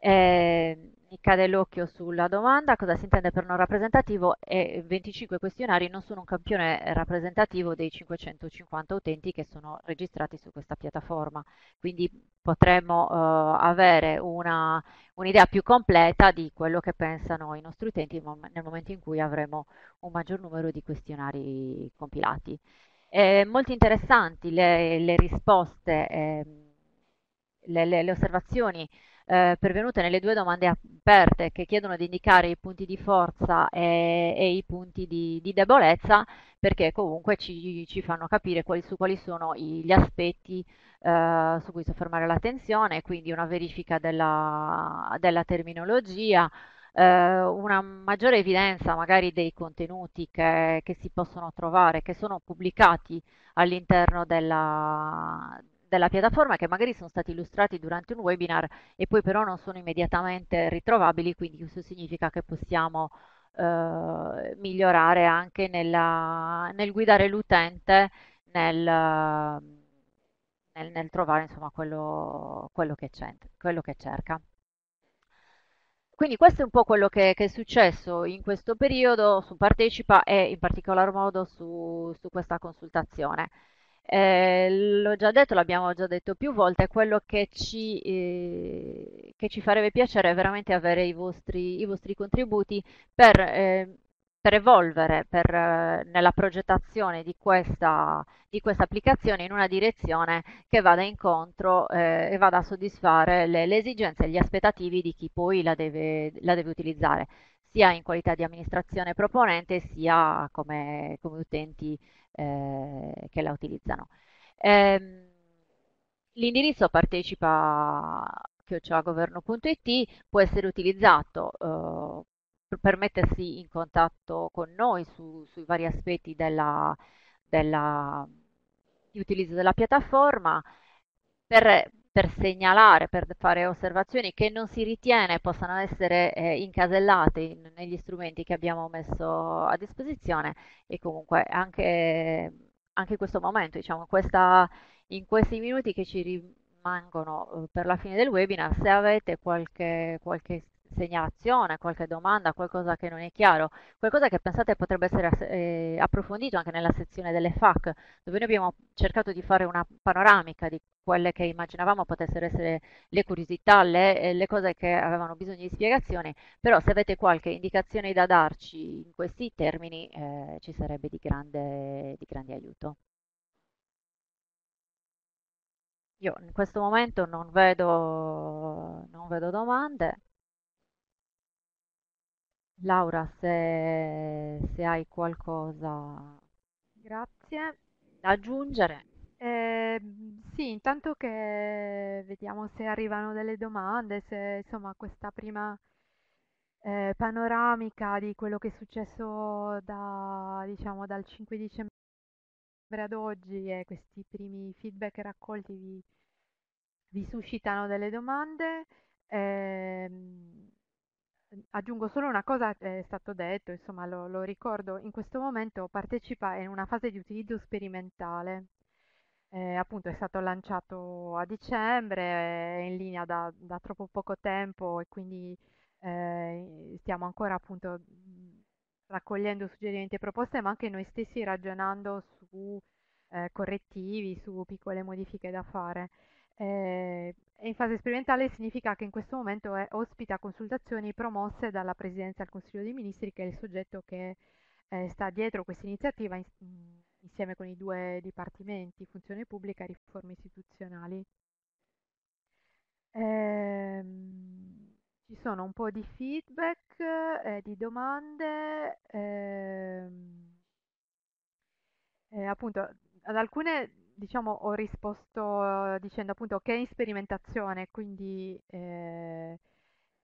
[SPEAKER 2] Eh, mi cade l'occhio sulla domanda cosa si intende per non rappresentativo e 25 questionari non sono un campione rappresentativo dei 550 utenti che sono registrati su questa piattaforma, quindi potremmo eh, avere un'idea più completa di quello che pensano i nostri utenti nel momento in cui avremo un maggior numero di questionari compilati. Eh, molto interessanti le, le risposte, eh, le, le, le, osservazioni eh, pervenute nelle due domande aperte che chiedono di indicare i punti di forza e, e i punti di, di, debolezza perché comunque ci, ci fanno capire quali, su quali sono i, gli aspetti eh, su cui soffermare l'attenzione, quindi una verifica della, della terminologia, eh, una maggiore evidenza magari dei contenuti che, che si possono trovare, che sono pubblicati all'interno della, della piattaforma che magari sono stati illustrati durante un webinar e poi però non sono immediatamente ritrovabili, quindi questo significa che possiamo eh, migliorare anche nella, nel guidare l'utente nel, nel, nel, trovare insomma, quello, quello, che quello che cerca. Quindi questo è un po' quello che, che, è successo in questo periodo su Partecipa e in particolar modo su, su questa consultazione eh, l'ho già detto, l'abbiamo già detto più volte, quello che ci, eh, che ci farebbe piacere è veramente avere i vostri, i vostri contributi per, eh, per evolvere per, eh, nella progettazione di questa, di questa, applicazione in una direzione che vada incontro eh, e vada a soddisfare le, le esigenze e gli aspettativi di chi poi la deve, la deve utilizzare sia in qualità di amministrazione proponente sia come, come utenti eh, che la utilizzano. Ehm, L'indirizzo partecipa chiocciolagoverno.it può essere utilizzato eh, per mettersi in contatto con noi su, sui vari aspetti della, della, di utilizzo della piattaforma, per per segnalare, per fare osservazioni che non si ritiene possano essere eh, incasellate in, negli strumenti che abbiamo messo a disposizione e comunque anche, anche questo momento, diciamo, questa, in questi minuti che ci rimangono eh, per la fine del webinar, se avete qualche, qualche segnalazione, qualche domanda, qualcosa che non è chiaro, qualcosa che pensate potrebbe essere eh, approfondito anche nella sezione delle FAC, dove noi abbiamo cercato di fare una panoramica di quelle che immaginavamo potessero essere le curiosità, le, eh, le cose che avevano bisogno di spiegazione, però se avete qualche indicazione da darci in questi termini eh, ci sarebbe di grande, di grande aiuto. Io in questo momento non vedo, non vedo domande. Laura, se, se hai qualcosa
[SPEAKER 1] Grazie.
[SPEAKER 2] da aggiungere,
[SPEAKER 1] Eh, sì, intanto che vediamo se arrivano delle domande, se insomma questa prima eh, panoramica di quello che è successo da, diciamo, dal 5 dicembre ad oggi e questi primi feedback raccolti vi, vi suscitano delle domande. Eh, Mhmm, aggiungo solo una cosa, è stato detto, insomma lo, lo ricordo, in questo momento partecipa in una fase di utilizzo sperimentale, eh, appunto è stato lanciato a dicembre, è in linea da, da troppo poco tempo e quindi eh, stiamo ancora appunto mhmm, raccogliendo suggerimenti e proposte, ma anche noi stessi ragionando su eh, correttivi, su piccole modifiche da fare. Eh, in fase sperimentale significa che in questo momento è, ospita consultazioni promosse dalla Presidenza del Consiglio dei Ministri, che è il soggetto che eh, sta dietro questa iniziativa in, insieme con i due dipartimenti, funzione pubblica e riforme istituzionali. Eh, ci sono un po' di feedback, eh, di domande. Ehm, eh, appunto, ad alcune diciamo, ho risposto eh, dicendo appunto che è in sperimentazione, quindi eh,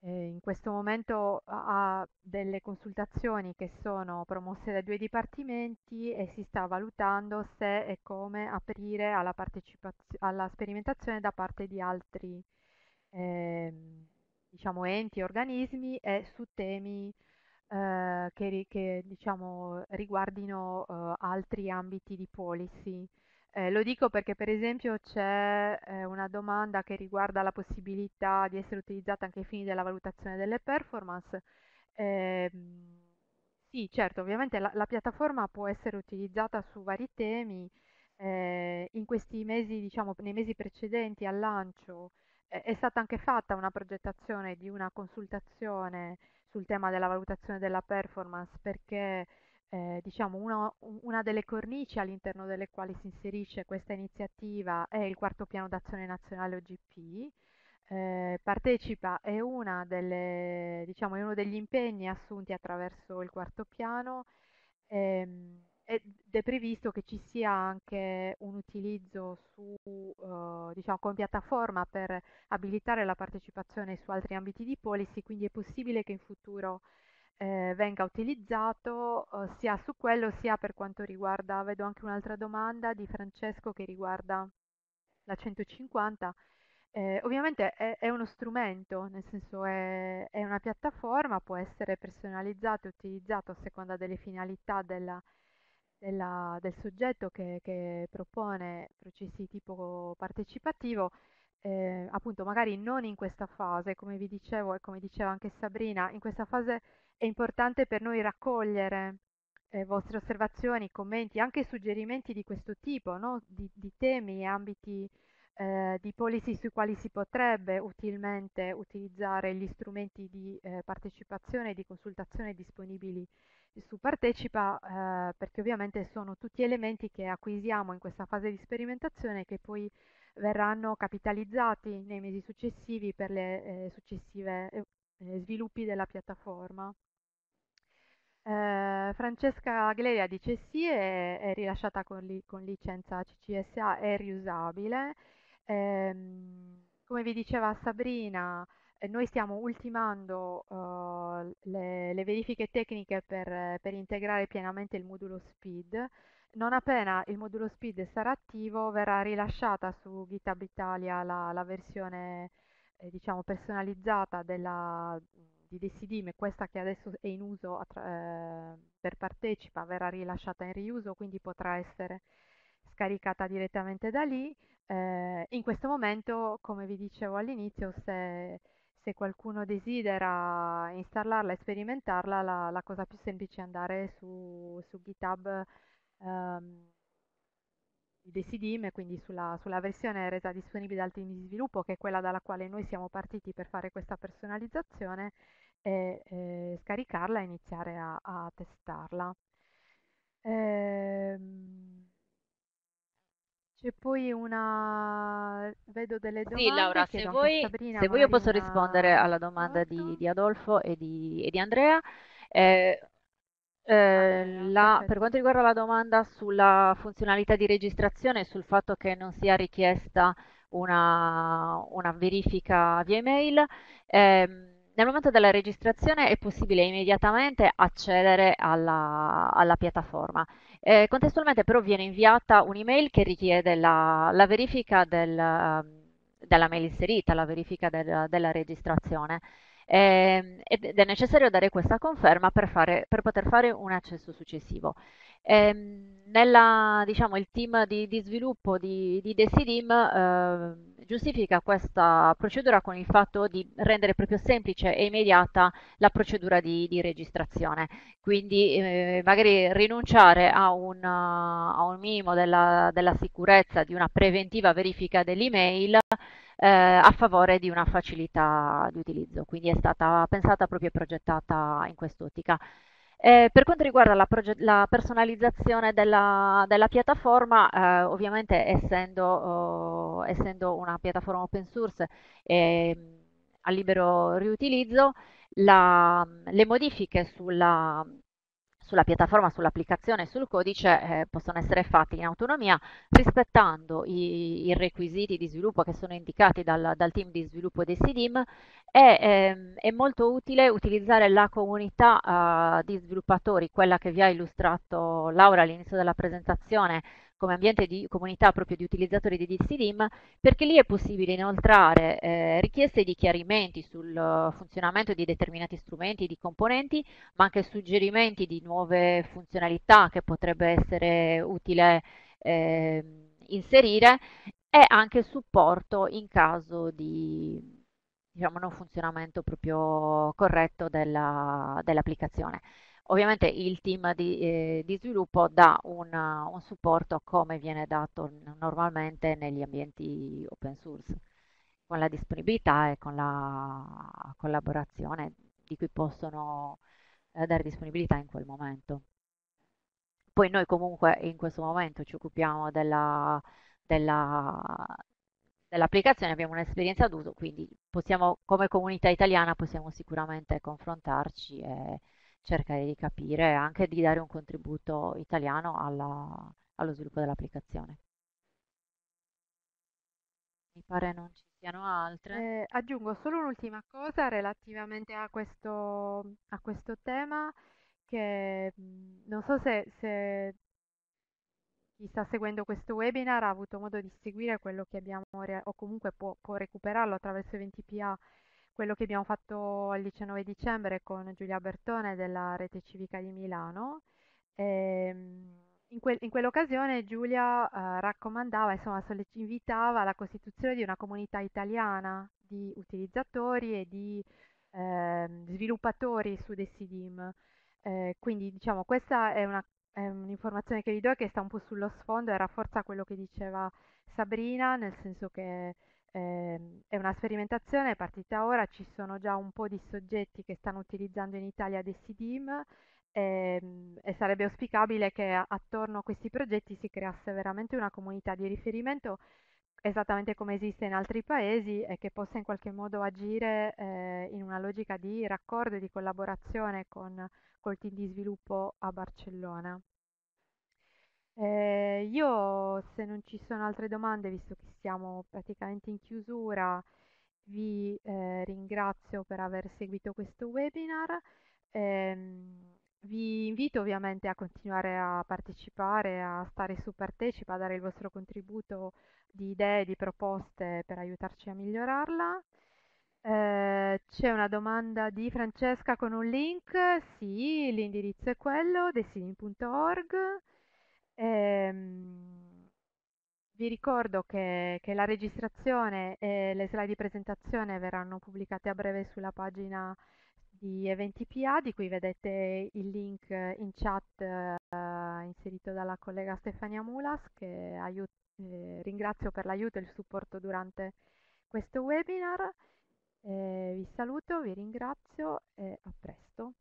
[SPEAKER 1] eh, in questo momento ha delle consultazioni che sono promosse dai due dipartimenti e si sta valutando se e come aprire alla, alla sperimentazione da parte di altri eh, diciamo, enti, organismi e su temi eh, che, che diciamo, riguardino eh, altri ambiti di policy. Eh, lo dico perché per esempio c'è eh, una domanda che riguarda la possibilità di essere utilizzata anche ai fini della valutazione delle performance. Eh, sì, certo, ovviamente la, la, piattaforma può essere utilizzata su vari temi. Eh, in questi mesi, diciamo, nei mesi precedenti al lancio eh, è stata anche fatta una progettazione di una consultazione sul tema della valutazione della performance perché eh, diciamo una, una, delle cornici all'interno delle quali si inserisce questa iniziativa è il quarto piano d'azione nazionale OGP, eh, partecipa è, delle, diciamo, è, uno degli impegni assunti attraverso il quarto piano ehm, ed è previsto che ci sia anche un utilizzo su, eh, diciamo, con piattaforma per abilitare la partecipazione su altri ambiti di policy, quindi è possibile che in futuro eh, venga utilizzato eh, sia su quello sia per quanto riguarda, vedo anche un'altra domanda di Francesco che riguarda la 150. Eh, ovviamente è, è, uno strumento, nel senso è, è una piattaforma, può essere personalizzato e utilizzato a seconda delle finalità della, della, del soggetto che, che, propone processi tipo partecipativo, eh, appunto magari non in questa fase, come vi dicevo e come diceva anche Sabrina, in questa fase è importante per noi raccogliere eh, vostre osservazioni, commenti, anche suggerimenti di questo tipo, no? di, di, temi e ambiti eh, di policy sui quali si potrebbe utilmente utilizzare gli strumenti di eh, partecipazione e di consultazione disponibili su Partecipa, eh, perché ovviamente sono tutti elementi che acquisiamo in questa fase di sperimentazione che poi verranno capitalizzati nei mesi successivi per le eh, successive eh, sviluppi della piattaforma. Eh, Francesca Gleria dice sì, è, è rilasciata con, li, con, licenza CCSA, è riusabile. Eh, come vi diceva Sabrina, eh, noi stiamo ultimando uh, le, le, verifiche tecniche per, per, integrare pienamente il modulo SPID. Non appena il modulo SPID sarà attivo, verrà rilasciata su GitHub Italia la, la versione eh, diciamo, personalizzata della, di Decidime, questa che adesso è in uso eh, per partecipa, verrà rilasciata in riuso, quindi potrà essere scaricata direttamente da lì. Eh, in questo momento, come vi dicevo all'inizio, se, se, qualcuno desidera installarla e sperimentarla, la, la, cosa più semplice è andare su, su GitHub. Ehm, dei CDIM, quindi sulla, sulla versione resa disponibile dal team di sviluppo, che è quella dalla quale noi siamo partiti per fare questa personalizzazione, e eh, scaricarla e iniziare a, a testarla. Ehm... C'è poi una... vedo delle domande. Sì, Laura, se vuoi, Sabrina, se vuoi io posso rispondere
[SPEAKER 2] alla domanda di, di, Adolfo e di, e di Andrea. Eh, Ehm, la, per quanto riguarda la domanda sulla funzionalità di registrazione e sul fatto che non sia richiesta una, una verifica via email, ehm, nel momento della registrazione è possibile immediatamente accedere alla, alla piattaforma. Eh, contestualmente però viene inviata un'email che richiede la, la verifica del, della mail inserita, la verifica del, della registrazione eh, ed è necessario dare questa conferma per, fare, per poter fare un accesso successivo. Eh, nella, diciamo, il team di, di sviluppo di, di Decidim eh, giustifica questa procedura con il fatto di rendere proprio semplice e immediata la procedura di, di registrazione, quindi eh, magari rinunciare a un, a un minimo della, della sicurezza di una preventiva verifica dell'email eh, a favore di una facilità di utilizzo, quindi è stata pensata proprio e progettata in quest'ottica. Eh, per quanto riguarda la, la personalizzazione della, della piattaforma, eh, ovviamente essendo, oh, essendo, una piattaforma open source eh, a libero riutilizzo, la, le modifiche sulla, sulla piattaforma, sull'applicazione e sul codice eh, possono essere fatti in autonomia rispettando i, i, requisiti di sviluppo che sono indicati dal, dal team di sviluppo dei SIDIM e ehm, è molto utile utilizzare la comunità eh, di sviluppatori, quella che vi ha illustrato Laura all'inizio della presentazione, come ambiente di comunità proprio di utilizzatori di DCDIM, perché lì è possibile inoltrare eh, richieste di chiarimenti sul funzionamento di determinati strumenti, e di componenti, ma anche suggerimenti di nuove funzionalità che potrebbe essere utile eh, inserire e anche supporto in caso di diciamo, non funzionamento proprio corretto dell'applicazione. Dell Ovviamente il team di, eh, di sviluppo dà una, un supporto come viene dato normalmente negli ambienti open source, con la disponibilità e con la collaborazione di cui possono eh, dare disponibilità in quel momento. Poi noi comunque in questo momento ci occupiamo della, della, dell'applicazione, abbiamo un'esperienza d'uso, quindi possiamo, come comunità italiana possiamo sicuramente confrontarci e, cercare di capire e anche di dare un contributo italiano alla, allo sviluppo dell'applicazione. Mi pare non ci
[SPEAKER 1] siano altre. Eh, aggiungo solo un'ultima cosa relativamente a questo, a questo tema che non so se, se chi sta seguendo questo webinar ha avuto modo di seguire quello che abbiamo, o comunque può, può recuperarlo attraverso 20PA quello che abbiamo fatto il 19 dicembre con Giulia Bertone della Rete Civica di Milano. Ehm, in, que- in, quell'occasione Giulia eh, raccomandava, insomma, solle- invitava alla costituzione di una comunità italiana di utilizzatori e di eh, sviluppatori su Decidim. Eh, quindi diciamo questa è, una, è un'informazione che vi do e che sta un po' sullo sfondo e rafforza quello che diceva Sabrina, nel senso che Ehm, è una sperimentazione, è partita ora, ci sono già un po' di soggetti che stanno utilizzando in Italia dei CDIM ehm, e sarebbe auspicabile che attorno a questi progetti si creasse veramente una comunità di riferimento esattamente come esiste in altri paesi e che possa in qualche modo agire eh, in una logica di raccordo e di collaborazione con col team di sviluppo a Barcellona. Ehm, io se non ci sono altre domande, visto che siamo praticamente in chiusura, vi eh, ringrazio per aver seguito questo webinar. Ehm, vi invito ovviamente a continuare a partecipare, a stare su Partecipa, a dare il vostro contributo di idee, di proposte per aiutarci a migliorarla. Eh, c'è una domanda di Francesca con un link, sì, l'indirizzo è quello, desini.org. Ehm, vi ricordo che, che la registrazione e le slide di presentazione verranno pubblicate a breve sulla pagina di Eventi PA, di cui vedete il link in chat eh, inserito dalla collega Stefania Mulas, che eh, ringrazio per l'aiuto e il supporto durante questo webinar. Eh, vi saluto, vi ringrazio e a presto.